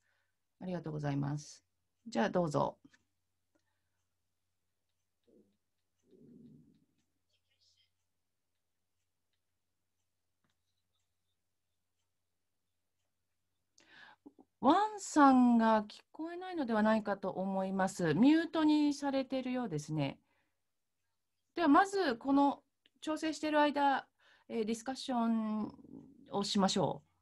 ありがとうございます。じゃあどうぞ。ワンさんが聞こえないのではないかと思います。ミュートにされているようですね。ではまずこの調整している間、えー、ディスカッションをしましょう。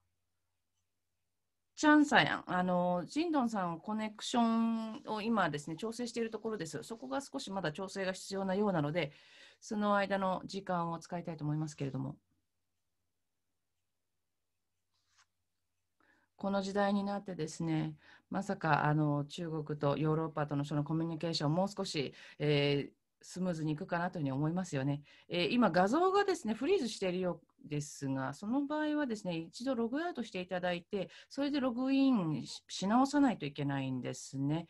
チャンサやん、あのジンドンさんコネクションを今ですね、調整しているところです。そこが少しまだ調整が必要なようなので、その間の時間を使いたいと思いますけれども。この時代になってですね、まさかあの中国とヨーロッパとのそのコミュニケーションをもう少し、えースムーズにいくかなというふうに思いますよね。えー、今、画像がですねフリーズしているようですが、その場合はですね一度ログアウトしていただいて、それでログインし直さないといけないんですね。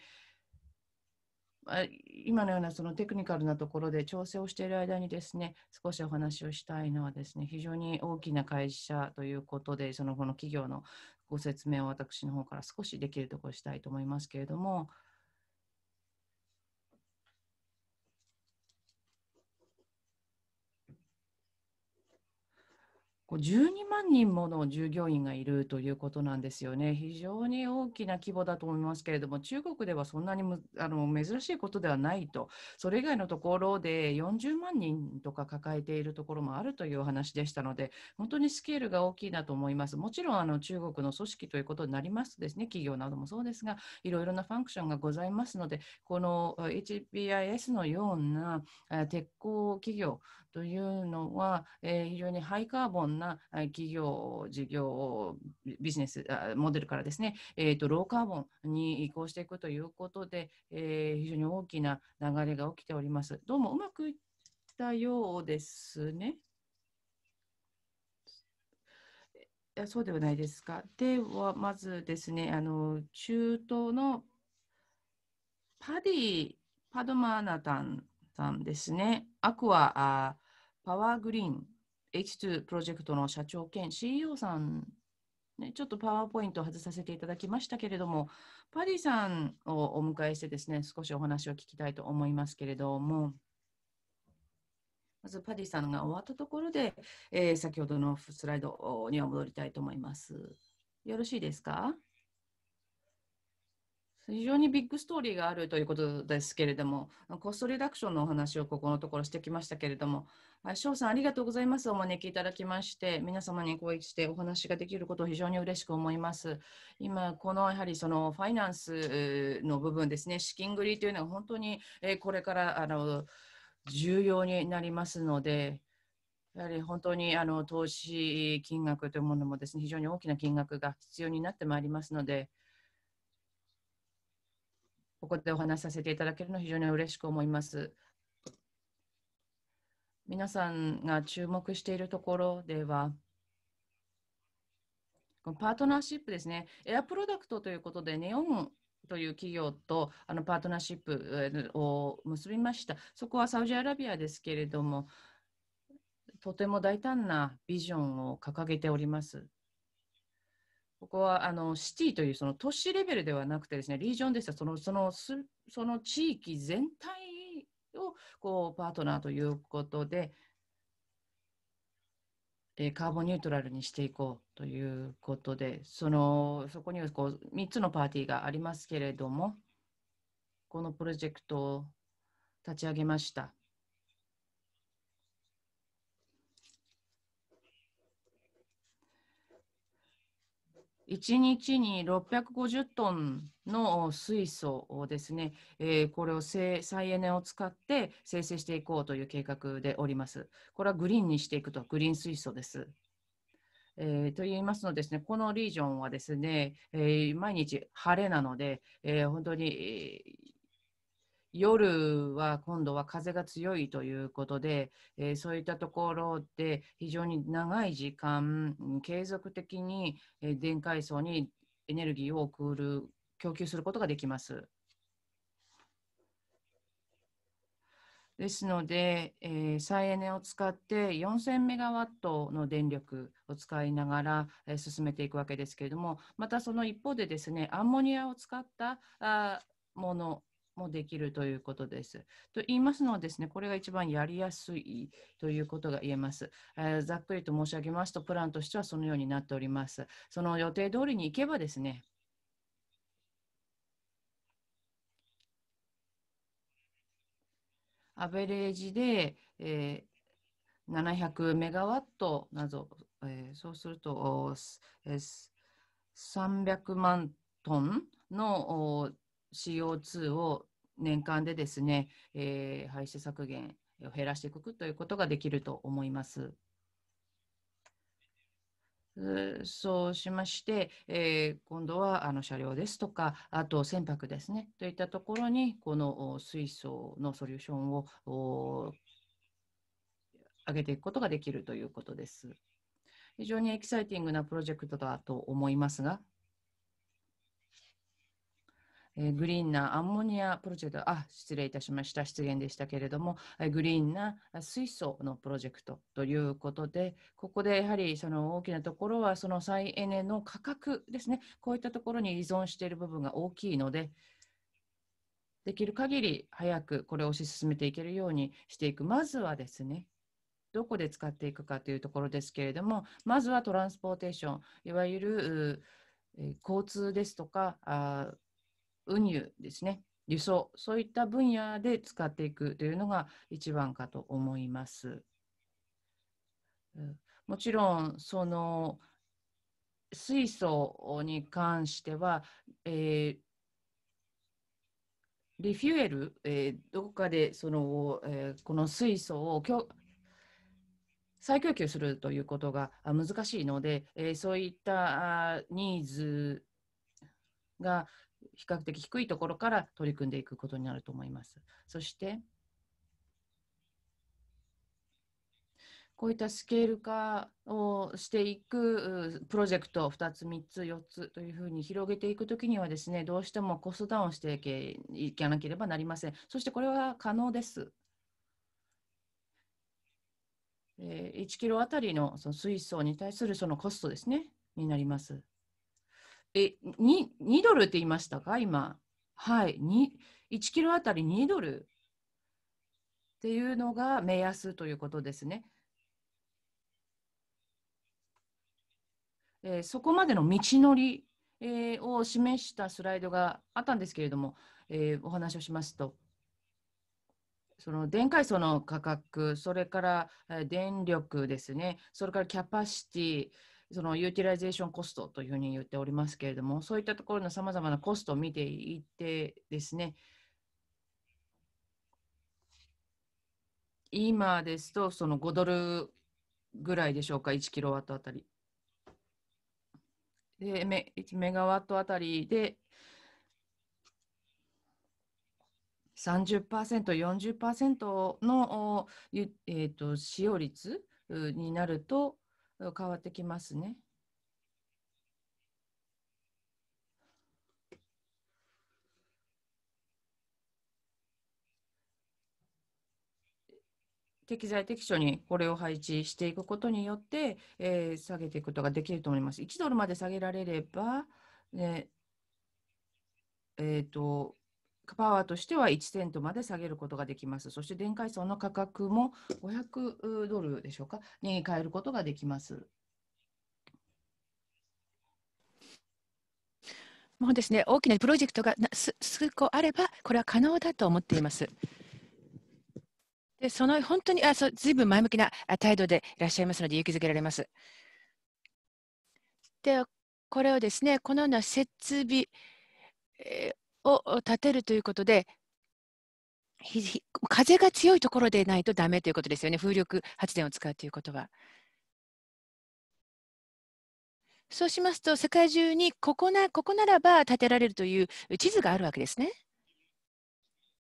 今のようなそのテクニカルなところで調整をしている間にですね少しお話をしたいのはですね非常に大きな会社ということでその後の企業のご説明を私の方から少しできるところしたいと思いますけれども12万人もの従業員がいるということなんですよね。非常に大きな規模だと思いますけれども、中国ではそんなにあの珍しいことではないと、それ以外のところで40万人とか抱えているところもあるというお話でしたので、本当にスケールが大きいなと思います。もちろんあの中国の組織ということになりますとですね、企業などもそうですが、いろいろなファンクションがございますので、この HBIS のような鉄鋼企業というのは、えー、非常にハイカーボンな企業、事業、ビジネスモデルからですね、えーと、ローカーボンに移行していくということで、えー、非常に大きな流れが起きております。どうもうまくいったようですね。そうではないですか。では、まずですね、あの中東のパディ・パドマーナタンさんですね、アクアパワーグリーン H2 プロジェクトの社長兼 CEO さん、ね、ちょっとパワーポイントを外させていただきましたけれども、パディさんをお迎えしてですね、少しお話を聞きたいと思いますけれども、まずパディさんが終わったところで、えー、先ほどのスライドには戻りたいと思います。よろしいですか非常にビッグストーリーがあるということですけれども、コストリダクションのお話をここのところしてきましたけれども、翔さん、ありがとうございます。お招きいただきまして、皆様にこうしてお話ができることを非常に嬉しく思います。今、このやはりそのファイナンスの部分ですね、資金繰りというのは本当にこれからあの重要になりますので、やはり本当にあの投資金額というものもですね、非常に大きな金額が必要になってまいりますので、ここでお話しさせていただけるの非常に嬉しく思います。皆さんが注目しているところでは、このパートナーシップですね、エアプロダクトということで、ネオンという企業とあのパートナーシップを結びました。そこはサウジアラビアですけれども、とても大胆なビジョンを掲げております。ここはあのシティというその都市レベルではなくてですね、リージョンですとそのそのその地域全体をこうパートナーということで、えカーボンニュートラルにしていこうということで、そのそこにはこう3つのパーティーがありますけれども、このプロジェクトを立ち上げました。1日に650トンの水素をですね、えー、これを再エネを使って生成していこうという計画でおります。これはグリーンにしていくと、グリーン水素です。えー、と言いますのですね、このリージョンはですね、えー、毎日晴れなので、えー、本当に夜は今度は風が強いということで、えー、そういったところで非常に長い時間継続的に、えー、電解層にエネルギーを送る供給することができます。ですので、えー、再エネを使って4000メガワットの電力を使いながら、えー、進めていくわけですけれども、またその一方でですね、アンモニアを使ったあものもできるということです。と言いますのはですね、これが一番やりやすいということが言えます。えー、ざっくりと申し上げますと、プランとしてはそのようになっております。その予定通りに行けばですね、アベレージで、えー、700メガワットなど、えー、そうすると、えー、300万トンの CO2 を年間でですね、えー、排出削減を減らしていくということができると思います。そうしまして、えー、今度はあの車両ですとか、あと船舶ですね、といったところに、この水素のソリューションを上げていくことができるということです。非常にエキサイティングなプロジェクトだと思いますが、えー、グリーンなアンモニアプロジェクト、あ、失礼いたしました、失言でしたけれども、えー、グリーンな水素のプロジェクトということで、ここでやはりその大きなところは、その再エネの価格ですね、こういったところに依存している部分が大きいので、できる限り早くこれを推し進めていけるようにしていく。まずはですね、どこで使っていくかというところですけれども、まずはトランスポーテーション、いわゆる交通ですとか、運輸ですね、輸送、そういった分野で使っていくというのが一番かと思います。もちろん、その水素に関しては、えー、リフュエル、えー、どこかでその、えー、この水素を供再供給するということが難しいので、えー、そういったニーズが比較的低いところから取り組んでいくことになると思います。そしてこういったスケール化をしていくプロジェクト2つ、3つ、4つというふうに広げていくときにはですね、どうしてもコストダウンしていかなければなりません。そしてこれは可能です。1キロあたりのその水槽に対するそのコストですね、になります。え、2, 2ドルって言いましたか、今。はい、1キロあたり2ドルっていうのが目安ということですね。えー、そこまでの道のり、えー、を示したスライドがあったんですけれども、えー、お話をしますと、その電解層の価格、それから電力ですね、それからキャパシティ、そのユーティライゼーションコストというふうに言っておりますけれども、そういったところのさまざまなコストを見ていってですね、今ですとその5ドルぐらいでしょうか、1キロワットあたり。で、メ1メガワットあたりで30%、40%の、えーと使用率になると、変わってきますね。適材適所にこれを配置していくことによって、えー、下げていくことができると思います。1ドルまで下げられれば、ねえーと、パワーとしては1セントまで下げることができます。そして電解層の価格も500ドルでしょうかに変えることができます。もうですね、大きなプロジェクトが数個あれば、これは可能だと思っています。でその本当にあそうずいぶん前向きな態度でいらっしゃいますので、勇気づけられます。で、これをですね、このような設備、えーを立てるということで、風が強いところでないとダメということですよね、風力発電を使うということは。そうしますと、世界中にここなここならば建てられるという地図があるわけですね。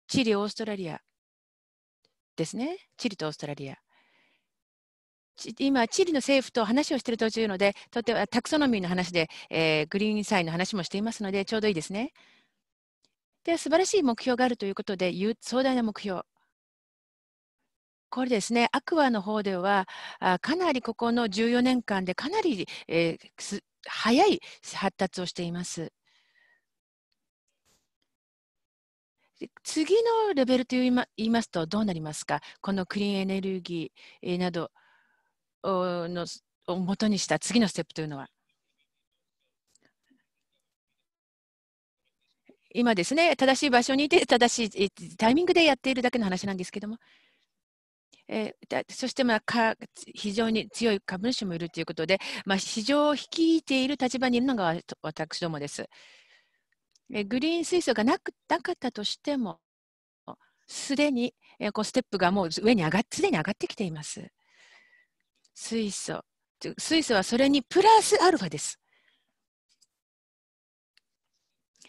チリ、オーストラリアですね。チリとオーストラリア。今、チリの政府と話をしている途中ので、とてもタクソノミーの話で、えー、グリーンサインの話もしていますので、ちょうどいいですね。で、素晴らしい目標があるということで、壮大な目標。これですね、アクアの方では、あかなりここの14年間でかなり、えー、早い発達をしています。次のレベルと言いますとどうなりますかこのクリーンエネルギーなどのをもとにした次のステップというのは今ですね、正しい場所にいて、正しいタイミングでやっているだけの話なんですけども、えー、そして、まあ、か非常に強い株主もいるということで、まあ、市場を率いている立場にいるのが私どもです。えー、グリーン水素がなくなかったとしても、すでに、えー、こうステップがもう上に上がすでに上がってきています。水素。水素はそれにプラスアルファです。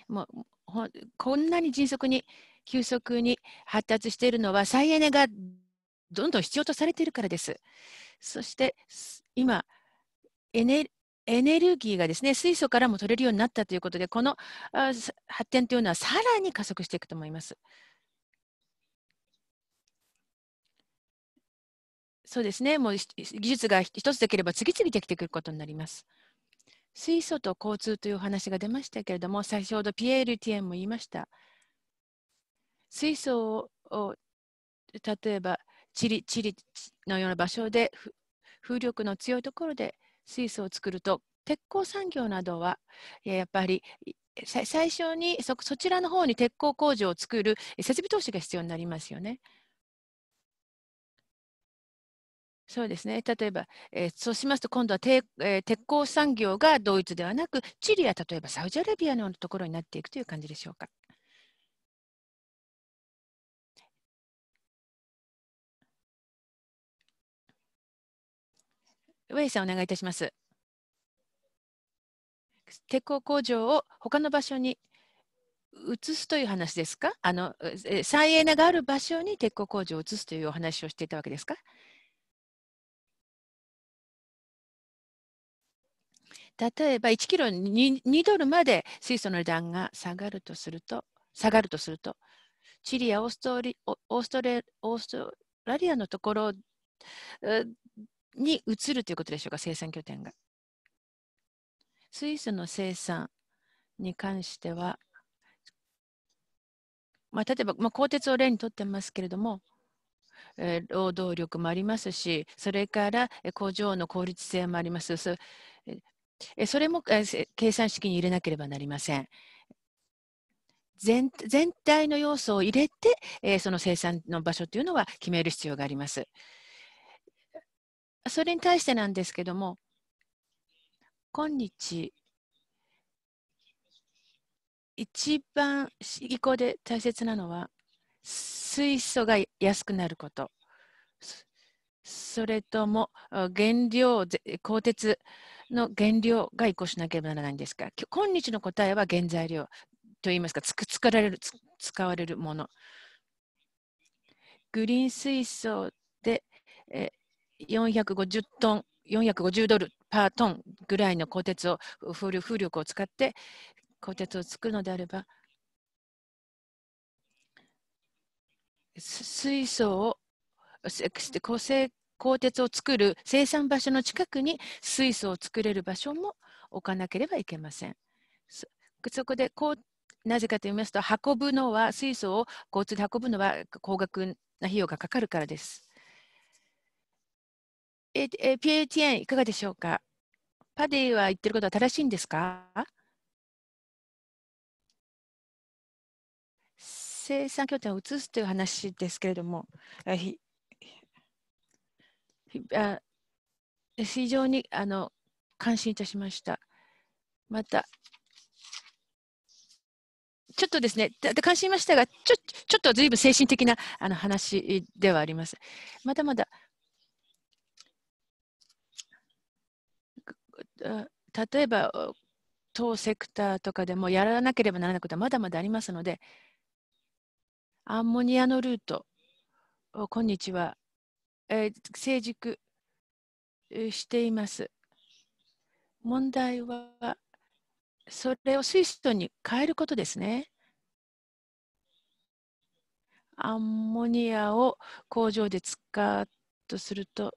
もううこんなに迅速に急速に発達しているのは再エネがどんどん必要とされているからです。そして今エネエネルギーがですね水素からも取れるようになったということでこの発展というのはさらに加速していくと思います。そうですね、もう技術が一つできれば次々できてくることになります。水素と交通という話が出ましたけれども、先ほどピエール・ティエンも言いました。水素を例えばチリチリのような場所で風力の強いところで水素を作ると鉄鋼産業などはやっぱり最初にそちらの方に鉄鋼工場を作る設備投資が必要になりますよね。そうですね例えば、えー、そうしますと今度は、えー、鉄鋼産業がドイツではなくチリや例えばサウジアラビアのところになっていくという感じでしょうか。ウェイさんお願いいたします。鉄鋼工場を他の場所に移すという話ですかあの再エネがある場所に鉄鋼工場を移すというお話をしていたわけですか例えば1キロに 2, 2ドルまで水素の値段が下がるとすると、下がるとすると、チリやオーストリオーストレオーストラリアのところに移るということでしょうか、生産拠点が。水素の生産に関しては、まあ、例えば、まあ、鋼鉄を例にとってますけれども、えー、労働力もありますし、それから工場の効率性もあります。そそれも計算式に入れなければなりません。全全体の要素を入れて、えその生産の場所というのは決める必要があります。それに対してなんですけども、今日、一番移行で大切なのは、水素が安くなること。それとも原料、鋼鉄の原料が移行しなければならないんですか今日の答えは原材料といいますか、使われる使われるもの。グリーン水素で450トン、450ドルパートンぐらいの鋼鉄を、風力を使って鋼鉄を作るのであれば、水素を構性鋼鉄を作る生産場所の近くに水素を作れる場所も置かなければいけません。そこでこうなぜかと言いますと運ぶのは水素を交通で運ぶのは高額な費用がかかるからです。ええピエティエいかがでしょうかパディは言ってることは正しいんですか生産拠点を移すという話ですけれども、あ非常にあの感心いたしました。また、ちょっとですね、感心ましたが、ちょちょっとずいぶん精神的なあの話ではあります。まだまだ、例えば、当セクターとかでもやらなければならないことはまだまだありますので、アンモニアのルート、今日はえー、成熟しています。問題は、それを水素に変えることですね。アンモニアを工場で使うとすると、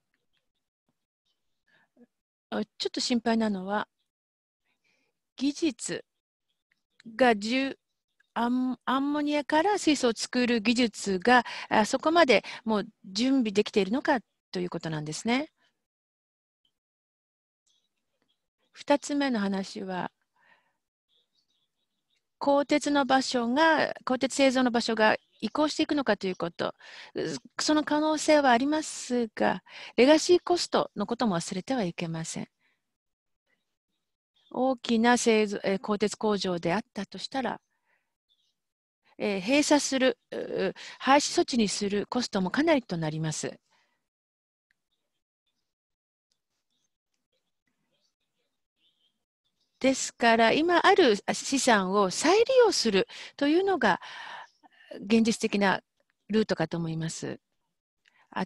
ちょっと心配なのは、技術が重アンモニアから水素を作る技術がそこまでもう準備できているのかということなんですね。2つ目の話は鋼鉄の場所が鋼鉄製造の場所が移行していくのかということその可能性はありますがレガシーコストのことも忘れてはいけません大きな製造鋼鉄工場であったとしたらえー、閉鎖する、廃止措置にするコストもかなりとなります。ですから今ある資産を再利用するというのが現実的なルートかと思います。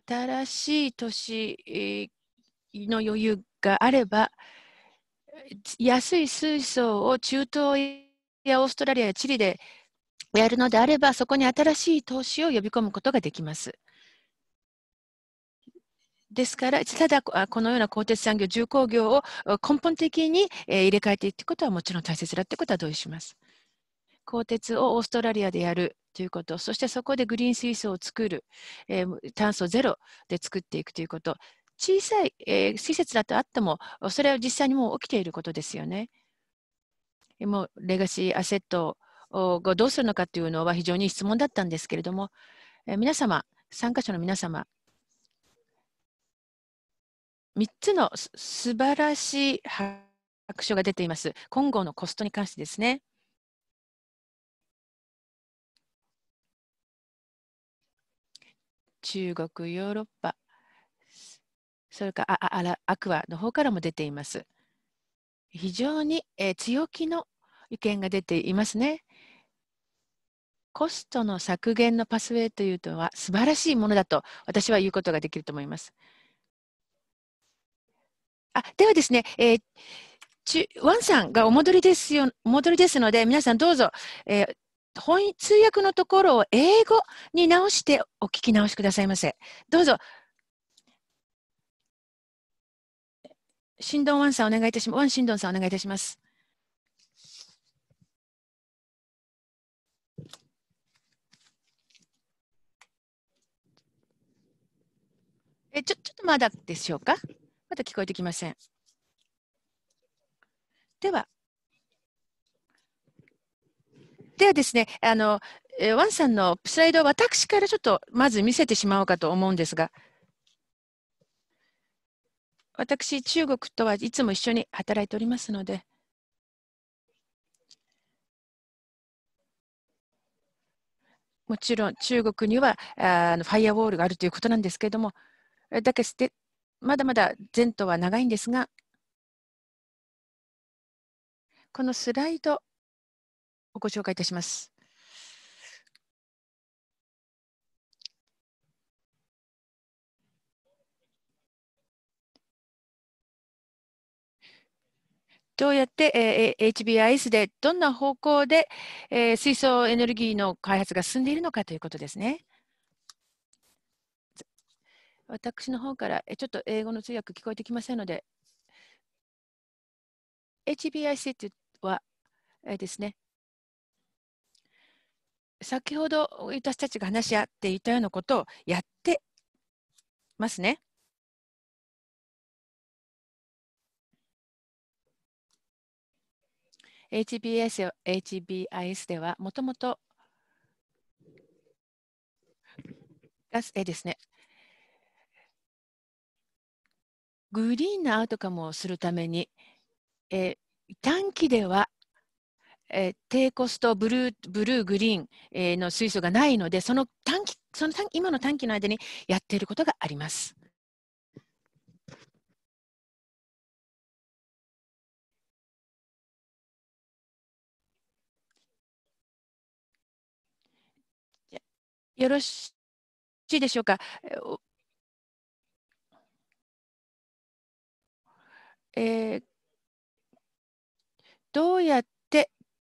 新しい都年の余裕があれば安い水素を中東やオーストラリアやチリでやるのであれば、そこに新しい投資を呼び込むことができます。ですから、ただこのような鋼鉄産業、重工業を根本的に入れ替えていくことはもちろん大切だということは同意します。鋼鉄をオーストラリアでやるということ、そしてそこでグリーン水素を作る、え炭素ゼロで作っていくということ、小さい、え施設だとあっても、それは実際にもう起きていることですよね。もうレガシーアセットをどうするのかというのは非常に質問だったんですけれども、え皆様、参加者の皆様、3つの素晴らしい白書が出ています。今後のコストに関してですね。中国、ヨーロッパ、それからああアクアの方からも出ています。非常に、えー、強気の意見が出ていますね。コストの削減のパスウェイというのは素晴らしいものだと私は言うことができると思います。あではですね、えーち、ワンさんがお戻りですよお戻りですので、皆さんどうぞ、えー本通訳のところを英語に直してお聞き直しくださいませ。どうぞ。シンドンワンさんお願いいたします。ワンシンドンさんお願いいたします。えちょちょっとまだでしょうかまだ聞こえてきません。では、ではですね、あの、えワンさんのスライドを私からちょっとまず見せてしまおうかと思うんですが、私、中国とはいつも一緒に働いておりますので、もちろん中国にはあのファイアウォールがあるということなんですけれども、だけして、まだまだ前途は長いんですが、このスライドをご紹介いたします。どうやって、えー、HBIS でどんな方向で、えー、水素エネルギーの開発が進んでいるのかということですね。私の方からちょっと英語の通訳聞こえてきませんので、HBIC は、えですね、先ほど私たちが話し合っていたようなことをやってますね。HBS, HBIS ではもともとえですね、グリーンなアウトカムをするために、えー、短期では、えー、低コストブルー、ブルーグリーン、えー、の水素がないので、その短期、その短今の短期の間にやっていることがあります。よろしいでしょうか。えー、どうやって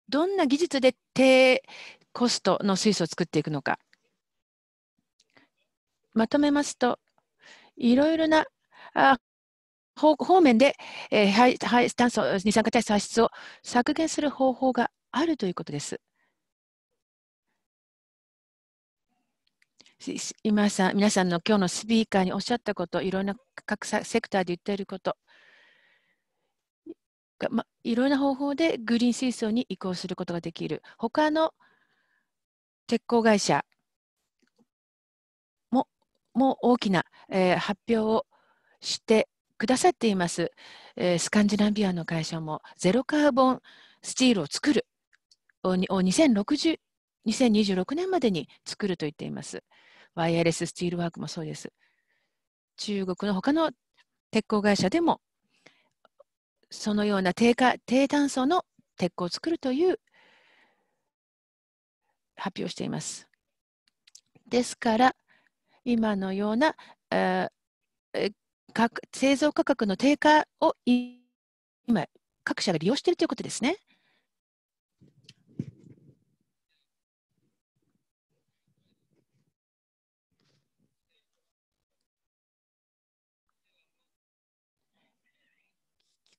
どんな技術で低コストの水素を作っていくのかまとめますといろいろなあ方方面で、えー、排排炭素二酸化炭素排出を削減する方法があるということです。今さん皆さんの今日のスピーカーにおっしゃったこといろんな各セクターで言っていることが、ま、いろいろな方法でグリーン水素に移行することができる他の鉄鋼会社もも大きな、えー、発表をしてくださっています、えー、スカンジナビアの会社もゼロカーボンスチールを作るを2060 2026年までに作ると言っています。ワイヤレススチールワークもそうです。中国の他の鉄鋼会社でもそのような低下低炭素の鉄鋼を作るという発表しています。ですから今のような、えー、製造価格の低下を今各社が利用しているということですね。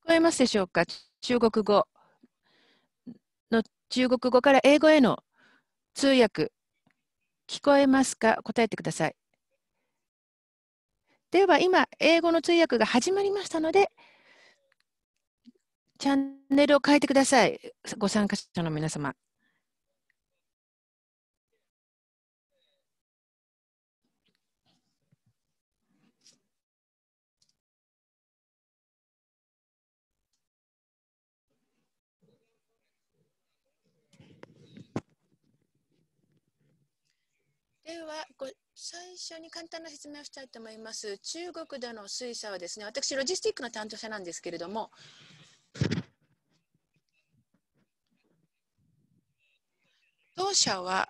こえますでしょうか中国語の中国語から英語への通訳聞こえますか答えてください。では今、英語の通訳が始まりましたので、チャンネルを変えてください。ご参加者の皆様。では最初に簡単な説明をしたいと思います。中国での水素はですね、私、ロジスティックの担当者なんですけれども、当社は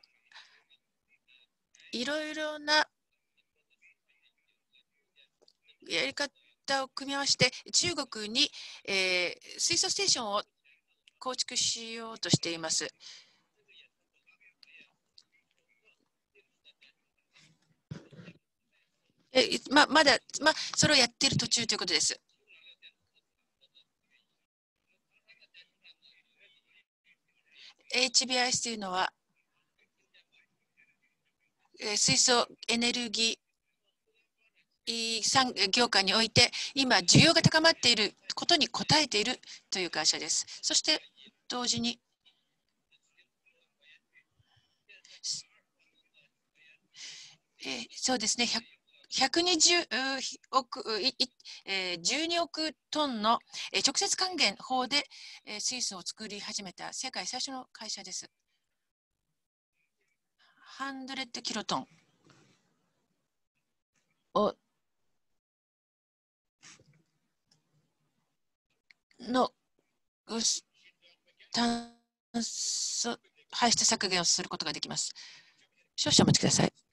いろいろなやり方を組み合わせて中国に、えー、水素ステーションを構築しようとしています。えままだ、ま、それをやっている途中ということです。HBIS というのは、え水素エネルギー産業界において今需要が高まっていることに応えているという会社です。そして同時にえそうですね120億、え12億トンの直接還元法で水素を作り始めた世界最初の会社です。100キロトンをの炭素排出削減をすることができます。少々お待ちください。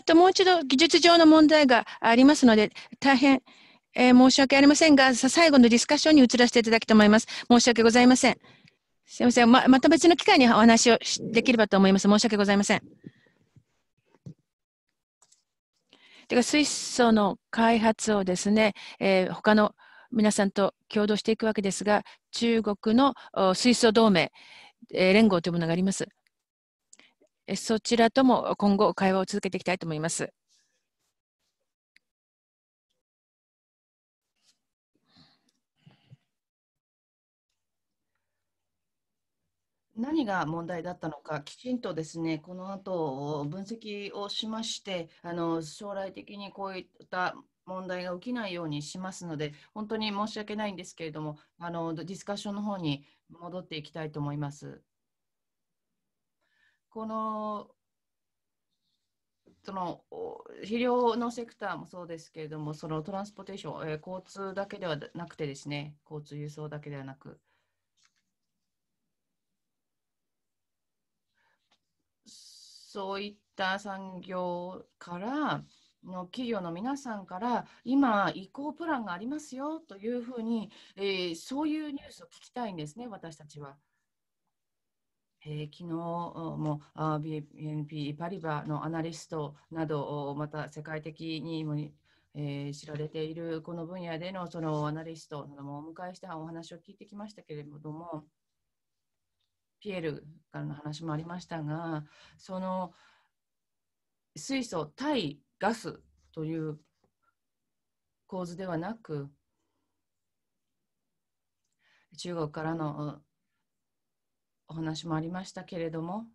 っともう一度技術上の問題がありますので、大変、えー、申し訳ありませんが、最後のディスカッションに移らせていただきたいと思います。申し訳ございません。すみません。ままた別の機会にお話をできればと思います。申し訳ございません。てか水素の開発をですね、えー、他の皆さんと共同していくわけですが、中国の水素同盟、えー、連合というものがあります。そちらとも今後、会話を続けていきたいと思います。何が問題だったのか、きちんとですね、この後分析をしまして、あの将来的にこういった問題が起きないようにしますので、本当に申し訳ないんですけれども、あのディスカッションの方に戻っていきたいと思います。このその肥料のセクターもそうですけれども、そのトランスポーテーション、えー、交通だけではなくてですね、交通輸送だけではなく、そういった産業からの企業の皆さんから今移行プランがありますよというふうに、えー、そういうニュースを聞きたいんですね私たちは。えー、昨日も BNP パリバのアナリストなど、また世界的にもえー、知られているこの分野でのそのアナリストなどもお迎えしてお話を聞いてきましたけれども、ピエールからの話もありましたが、その水素対ガスという構図ではなく、中国からのお話もありましたけれども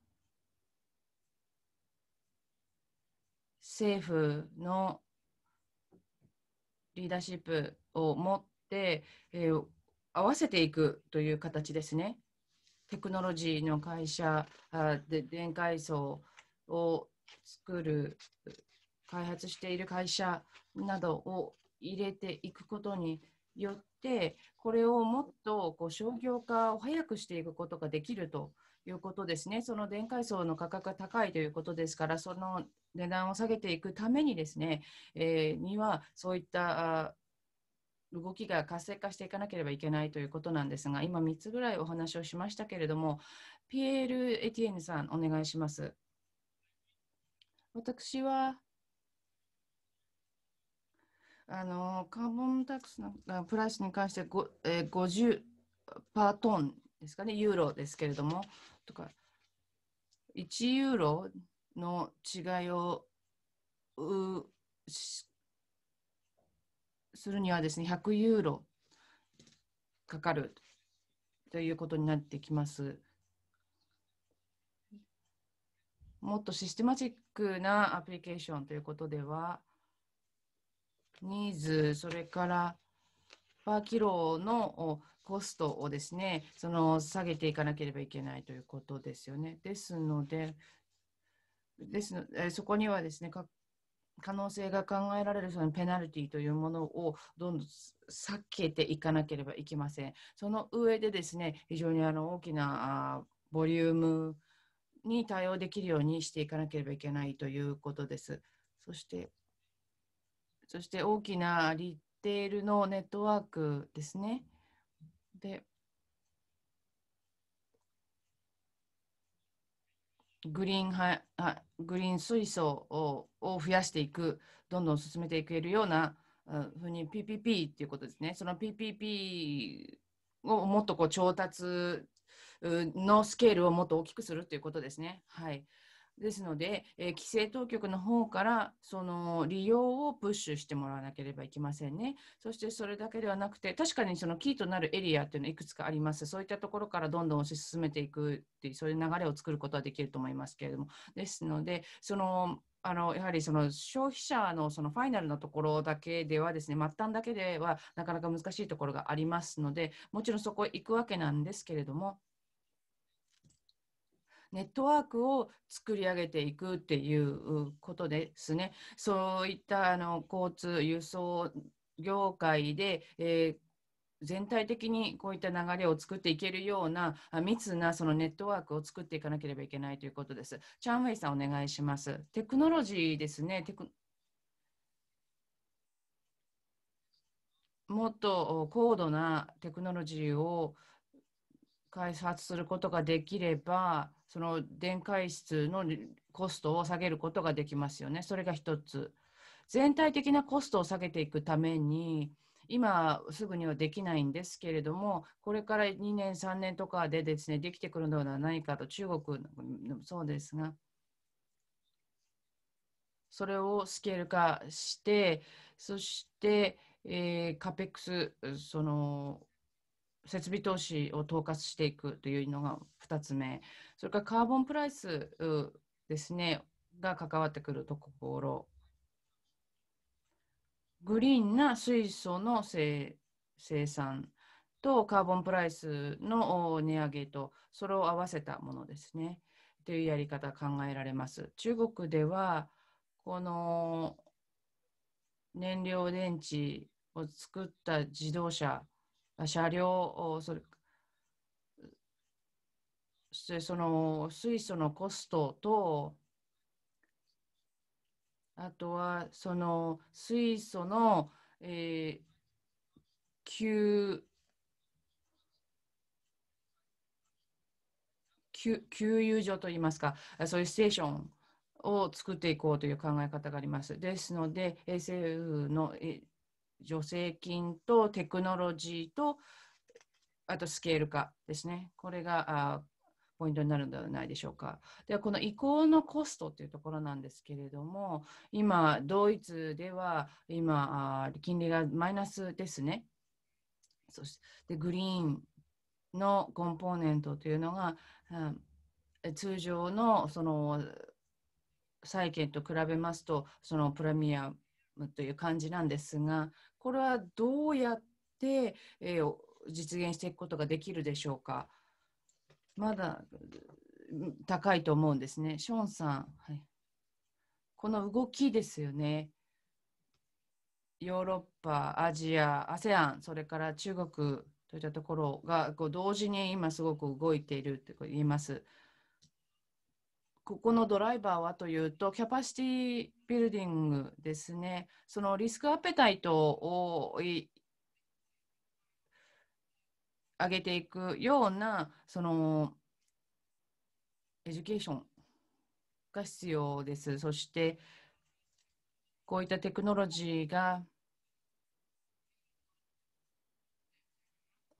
政府のリーダーシップを持って、えー、合わせていくという形ですね。テクノロジーの会社で電解層を作る開発している会社などを入れていくことによっ、これをもっとこう商業化を早くしていくことができるということですね、その電解層の価格が高いということですから、その値段を下げていくためにですね、えー、にはそういった動きが活性化していかなければいけないということなんですが、今3つぐらいお話をしましたけれども、ピエール・エティエヌさん、お願いします。私はあのカーボンタックスのプライスに関して5、えー、50パートンですかね、ユーロですけれども、とか、1ユーロの違いをするにはですね、100ユーロかかるということになってきます。もっとシステマチックなアプリケーションということでは、ニーズ、それからパーキロのコストをですね、その下げていかなければいけないということですよね。ですので、ですのでそこにはですね、可能性が考えられるそのペナルティというものをどんどん避けていかなければいけません。その上でですね、非常にあの大きなボリュームに対応できるようにしていかなければいけないということです。そしてそして大きなリテールのネットワークですね。で、グリーンはあグリーン水素をを増やしていく、どんどん進めていけるようなふうに PPP っていうことですね。その PPP をもっとこう調達のスケールをもっと大きくするということですね。はい。ですので、えー、規制当局の方からその利用をプッシュしてもらわなければいけませんね。そしてそれだけではなくて、確かにそのキーとなるエリアというのはいくつかあります。そういったところからどんどん推し進めていくっていう、そういう流れを作ることはできると思いますけれども、ですので、そのあのやはりその消費者のそのファイナルのところだけではですね末端だけではなかなか難しいところがありますのでもちろんそこ行くわけなんですけれどもネットワークを作り上げていくっていうことですね。そういったあの交通輸送業界で、えー全体的にこういった流れを作っていけるような密なそのネットワークを作っていかなければいけないということです。チャンウェイさんお願いします。テクノロジーですね。テクもっと高度なテクノロジーを開発することができればその電解質のコストを下げることができますよね。それが一つ。全体的なコストを下げていくために、今すぐにはできないんですけれども、これから2年、3年とかでですね、できてくるのではないかと、中国もそうですが、それをスケール化して、そして、えー、カペックス、その、設備投資を統括していくというのが2つ目、それからカーボンプライスですね、が関わってくるところ、グリーンな水素の生産とカーボンプライスの値上げと、それを合わせたものですね、というやり方考えられます。中国では、この燃料電池を作った自動車車両、それしてその水素のコストと、あとはその水素の、えー、給給油所といいますか、そういうステーションを作っていこうという考え方があります。ですので、SF の助成金とテクノロジーと、あとスケール化ですね。これがポイントになるのではないでしょうか。では、この移行のコストというところなんですけれども、今、ドイツでは、今、金利がマイナスですね。そしてグリーンのコンポーネントというのが、うん、通常のその債券と比べますとそのプレミアムという感じなんですがこれはどうやって、えー、実現していくことができるでしょうかまだ高いと思うんですね。ショーンさん、はい、この動きですよね。ヨーロッパ、アジア、ASEAN、それから中国といったところがこう同時に今すごく動いていると言います。ここのドライバーはというと、キャパシティビルディングですね、そのリスクアペタイトを上げていくような、そのエデュケーションが必要です。そして、こういったテクノロジーが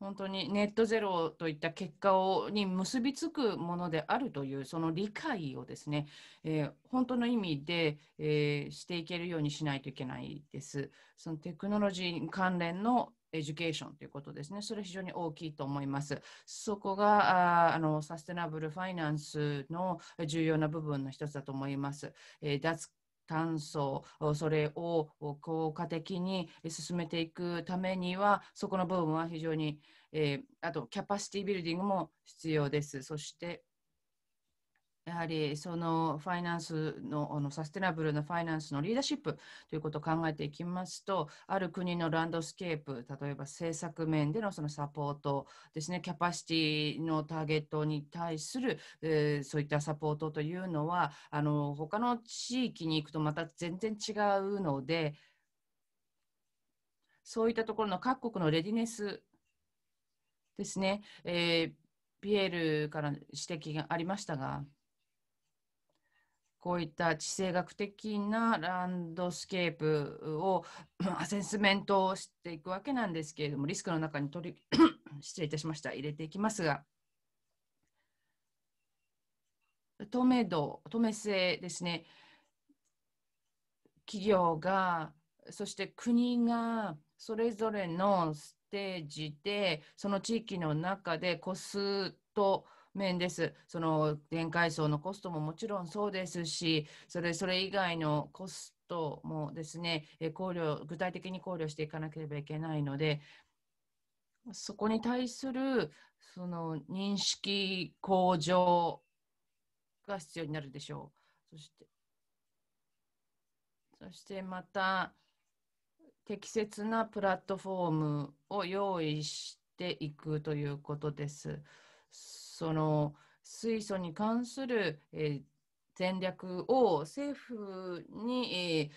本当にネットゼロといった結果をに結びつくものであるというその理解をですね、えー、本当の意味で、えー、していけるようにしないといけないです。そのテクノロジー関連のエデュケーションということですね。それは非常に大きいと思います。そこがああのサステナブルファイナンスの重要な部分の一つだと思います。えー、脱炭素それを効果的に進めていくためにはそこの部分は非常に、えー、あとキャパシティビルディングも必要ですそしてやはりそのファイナンスのあのサステナブルなファイナンスのリーダーシップということを考えていきますと、ある国のランドスケープ、例えば政策面でのそのサポートですね、キャパシティのターゲットに対する、えー、そういったサポートというのは、あの他の地域に行くとまた全然違うので、そういったところの各国のレディネスですね、えー、ピエールから指摘がありましたが、こういった地政学的なランドスケープを アセンスメントをしていくわけなんですけれども、リスクの中に取り 失礼いたしました、入れていきますが、透明度、透明性ですね、企業が、そして国がそれぞれのステージで、その地域の中でコスト面です。その電解層のコストももちろんそうですし、それそれ以外のコストもですね、考慮具体的に考慮していかなければいけないので、そこに対するその認識向上が必要になるでしょう。そしてそしてまた適切なプラットフォームを用意していくということです。その水素に関する、えー、戦略を政府に、え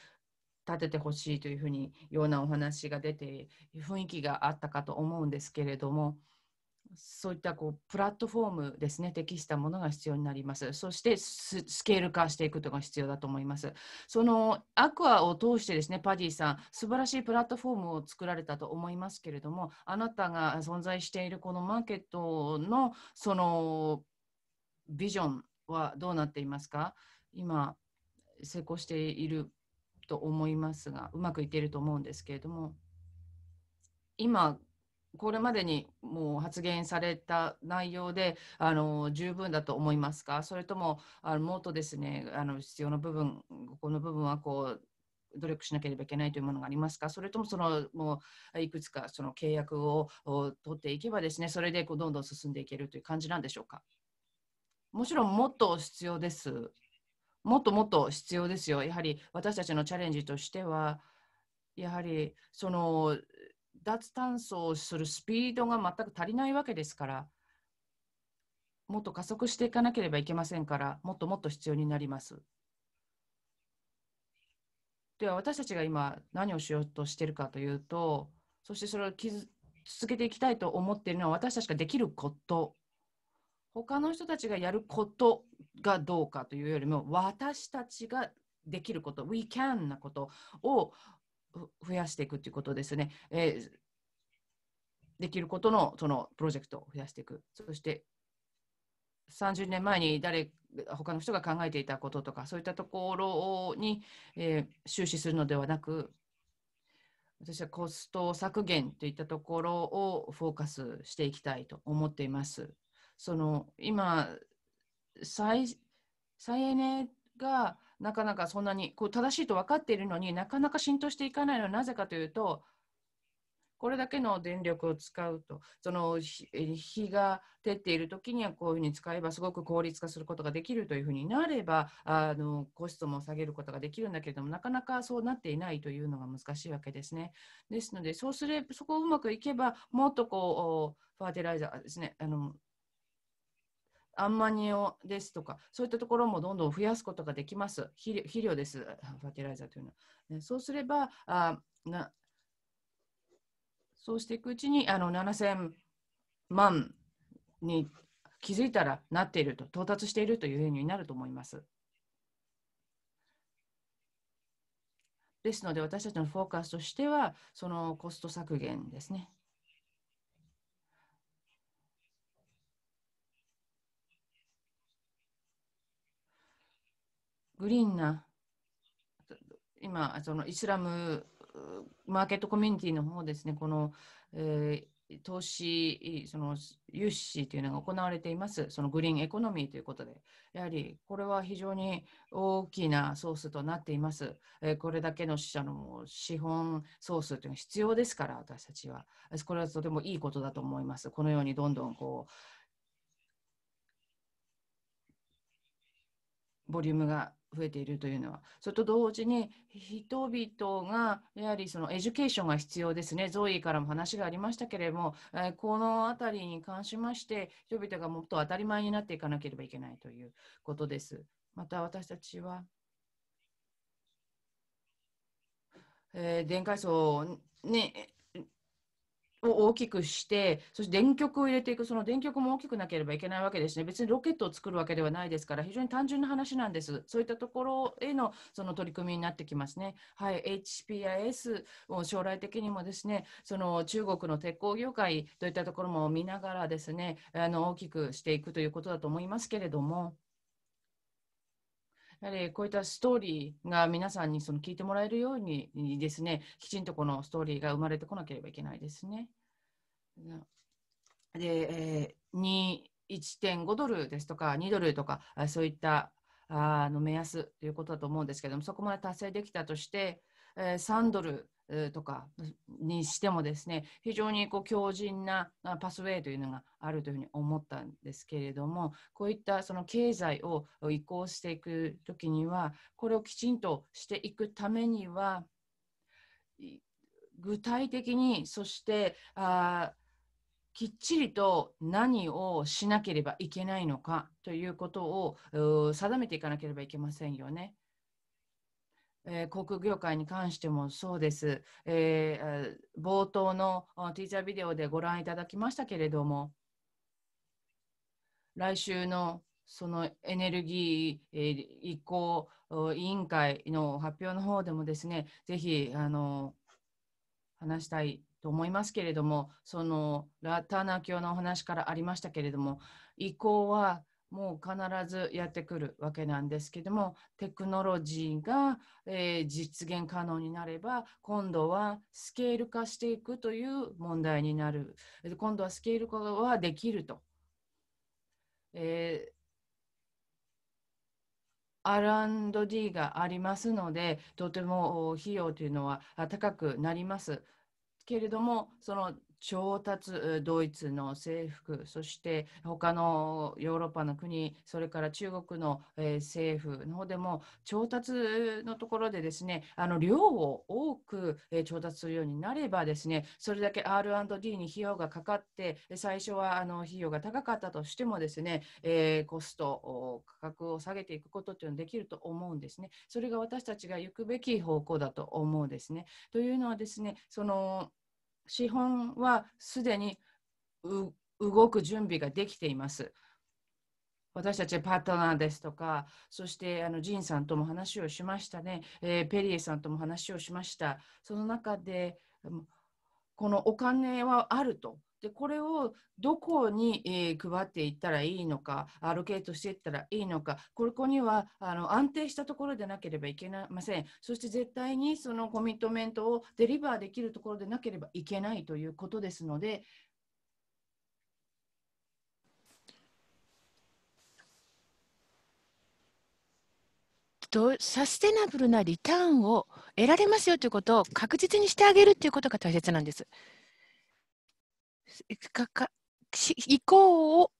ー、立ててほしいというふうにようなお話が出て雰囲気があったかと思うんですけれどもそういったこうプラットフォームですね、適したものが必要になります。そしてスケール化していくことが必要だと思います。そのアクアを通してですね、パディさん、素晴らしいプラットフォームを作られたと思いますけれども、あなたが存在しているこのマーケットのそのビジョンはどうなっていますか今、成功していると思いますが、うまくいっていると思うんですけれども、今、これまでにもう発言された内容であの十分だと思いますか、それともあのもっとですねあの必要な部分、ここの部分はこう努力しなければいけないというものがありますか、それともそのもういくつかその契約を取っていけばですね、それでこうどんどん進んでいけるという感じなんでしょうか。もちろんもっと必要です。もっともっと必要ですよ。やはり私たちのチャレンジとしては、やはりその脱炭素をするスピードが全く足りないわけですから、もっと加速していかなければいけませんから、もっともっと必要になります。では、私たちが今、何をしようとしているかというと、そしてそれを続けていきたいと思っているのは、私たちができること、他の人たちがやることがどうかというよりも、私たちができること、we can なことを増やしていくということですね。えー、できることのそのプロジェクトを増やしていく。そして30年前に誰他の人が考えていたこととかそういったところに、えー、終始するのではなく私はコスト削減といったところをフォーカスしていきたいと思っています。その今再再エネがなかなかそんなにこう正しいと分かっているのになかなか浸透していかないのはなぜかというとこれだけの電力を使うとその日が照っている時にはこういうふうに使えばすごく効率化することができるというふうになればあのコストも下げることができるんだけれどもなかなかそうなっていないというのが難しいわけですね。ですのでそうすればそこをうまくいけばもっとこうファーテライザーですねあのアンマニオですとか、そういったところもどんどん増やすことができます。肥料肥料です、ファティライザーというのは。そうすれば、あなそうしていくうちにあの7000万に気づいたらなっていると、到達しているというふうになると思います。ですので、私たちのフォーカスとしては、そのコスト削減ですね。グリーンな今そのイスラムマーケットコミュニティの方ですねこの、えー、投資その融資というのが行われていますそのグリーンエコノミーということでやはりこれは非常に大きなソースとなっています、えこれだけの者の資本ソースというのが必要ですから私たちはこれはとてもいいことだと思いますこのようにどんどんこうボリュームが増えているというのは、それと同時に人々がやはりそのエデュケーションが必要ですね、ゾイからも話がありましたけれども、えー、この辺りに関しまして、人々がもっと当たり前になっていかなければいけないということです。また私たちは、えー、電解層にを大きくしてそして電極を入れていくその電極も大きくなければいけないわけですね別にロケットを作るわけではないですから非常に単純な話なんですそういったところへのその取り組みになってきますねはい HPIS を将来的にもですねその中国の鉄鋼業界といったところも見ながらですねあの大きくしていくということだと思いますけれども。やはりこういったストーリーが皆さんにその聞いてもらえるようにですね、きちんとこのストーリーが生まれてこなければいけないですね。で、え1.5ドルですとか2ドルとかそういったあの目安ということだと思うんですけどもそこまで達成できたとして、え3ドルとかにしてもですね非常にこう強靭なパスウェイというのがあるというふうに思ったんですけれどもこういったその経済を移行していく時にはこれをきちんとしていくためには具体的にそしてあきっちりと何をしなければいけないのかということを定めていかなければいけませんよね。えー、航空業界に関してもそうです、えー、冒頭のティーチャービデオでご覧いただきましたけれども来週のそのエネルギー移行委員会の発表の方でもですねぜひあの話したいと思いますけれどもそのラターナー教のお話からありましたけれども移行はもう必ずやってくるわけなんですけどもテクノロジーが、えー、実現可能になれば今度はスケール化していくという問題になる今度はスケール化はできると、えー、R&D がありますのでとても費用というのは高くなりますけれどもその調達、ドイツの制服、そして他のヨーロッパの国、それから中国の、え政府の方でも調達のところでですね、あの量を多く、え調達するようになればですね、それだけ R&D に費用がかかって、最初はあの費用が高かったとしてもですね、えー、コスト、価格を下げていくことっていうのはできると思うんですね。それが私たちが行くべき方向だと思うんですね。というのはですね、その資本はすでに動く準備ができています。私たちパートナーですとか、そしてあのジンさんとも話をしましたね、えー、ペリエさんとも話をしました。その中で、このお金はあると、でこれをどこに、えー、配っていったらいいのかアロケートしていったらいいのかここにはあの安定したところでなければいけませんそして絶対にそのコミットメントをデリバーできるところでなければいけないということですのでとサステナブルなリターンを得られますよということを確実にしてあげるということが大切なんです。移行を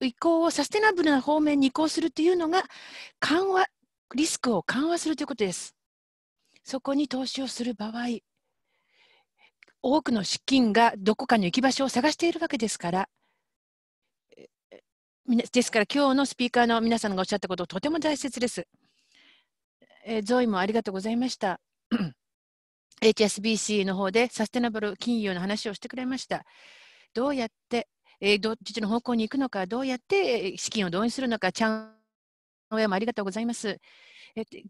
移行をサステナブルな方面に移行するというのが緩和リスクを緩和するということです。そこに投資をする場合多くの資金がどこかに行き場所を探しているわけですからですから今日のスピーカーの皆さんがおっしゃったこととても大切です。えゾイもありがとうございました。HSBC の方でサステナブル金融の話をしてくれました。どうやって、えー、どっちの方向に行くのか、どうやって資金を動員するのか、チャン親もありがとうございます。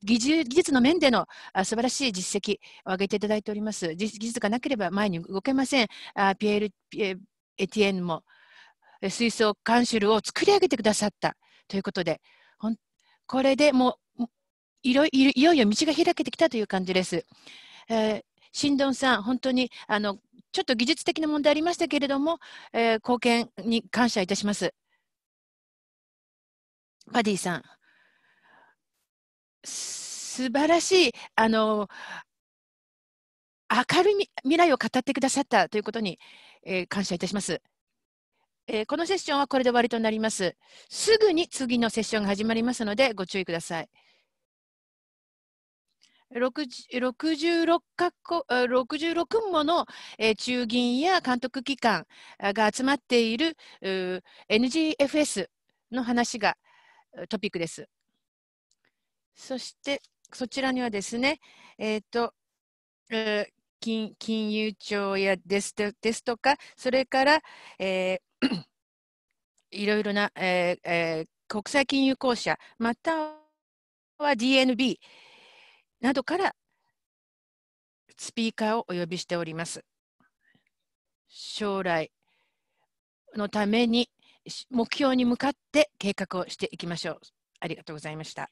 技術の面での素晴らしい実績を挙げていただいております。技術がなければ前に動けません。PL、エティエンも水素カンシルを作り上げてくださったということで、これでもういよいよ道が開けてきたという感じです。えー、新んさん、本当にあのちょっと技術的な問題ありましたけれども、えー、貢献に感謝いたします。パディさん、素晴らしいあの明るい未来を語ってくださったということに、えー、感謝いたします。えー、このセッションはこれで終わりとなります。すぐに次のセッションが始まりますのでご注意ください。66, か66もの中銀や監督機関が集まっている NGFS の話がトピックです。そしてそちらにはですね、えーとえー、金金融庁やですですとか、それから、えー、いろいろな、えーえー、国際金融公社、または DNB、などからスピーカーをお呼びしております。将来のために目標に向かって計画をしていきましょう。ありがとうございました。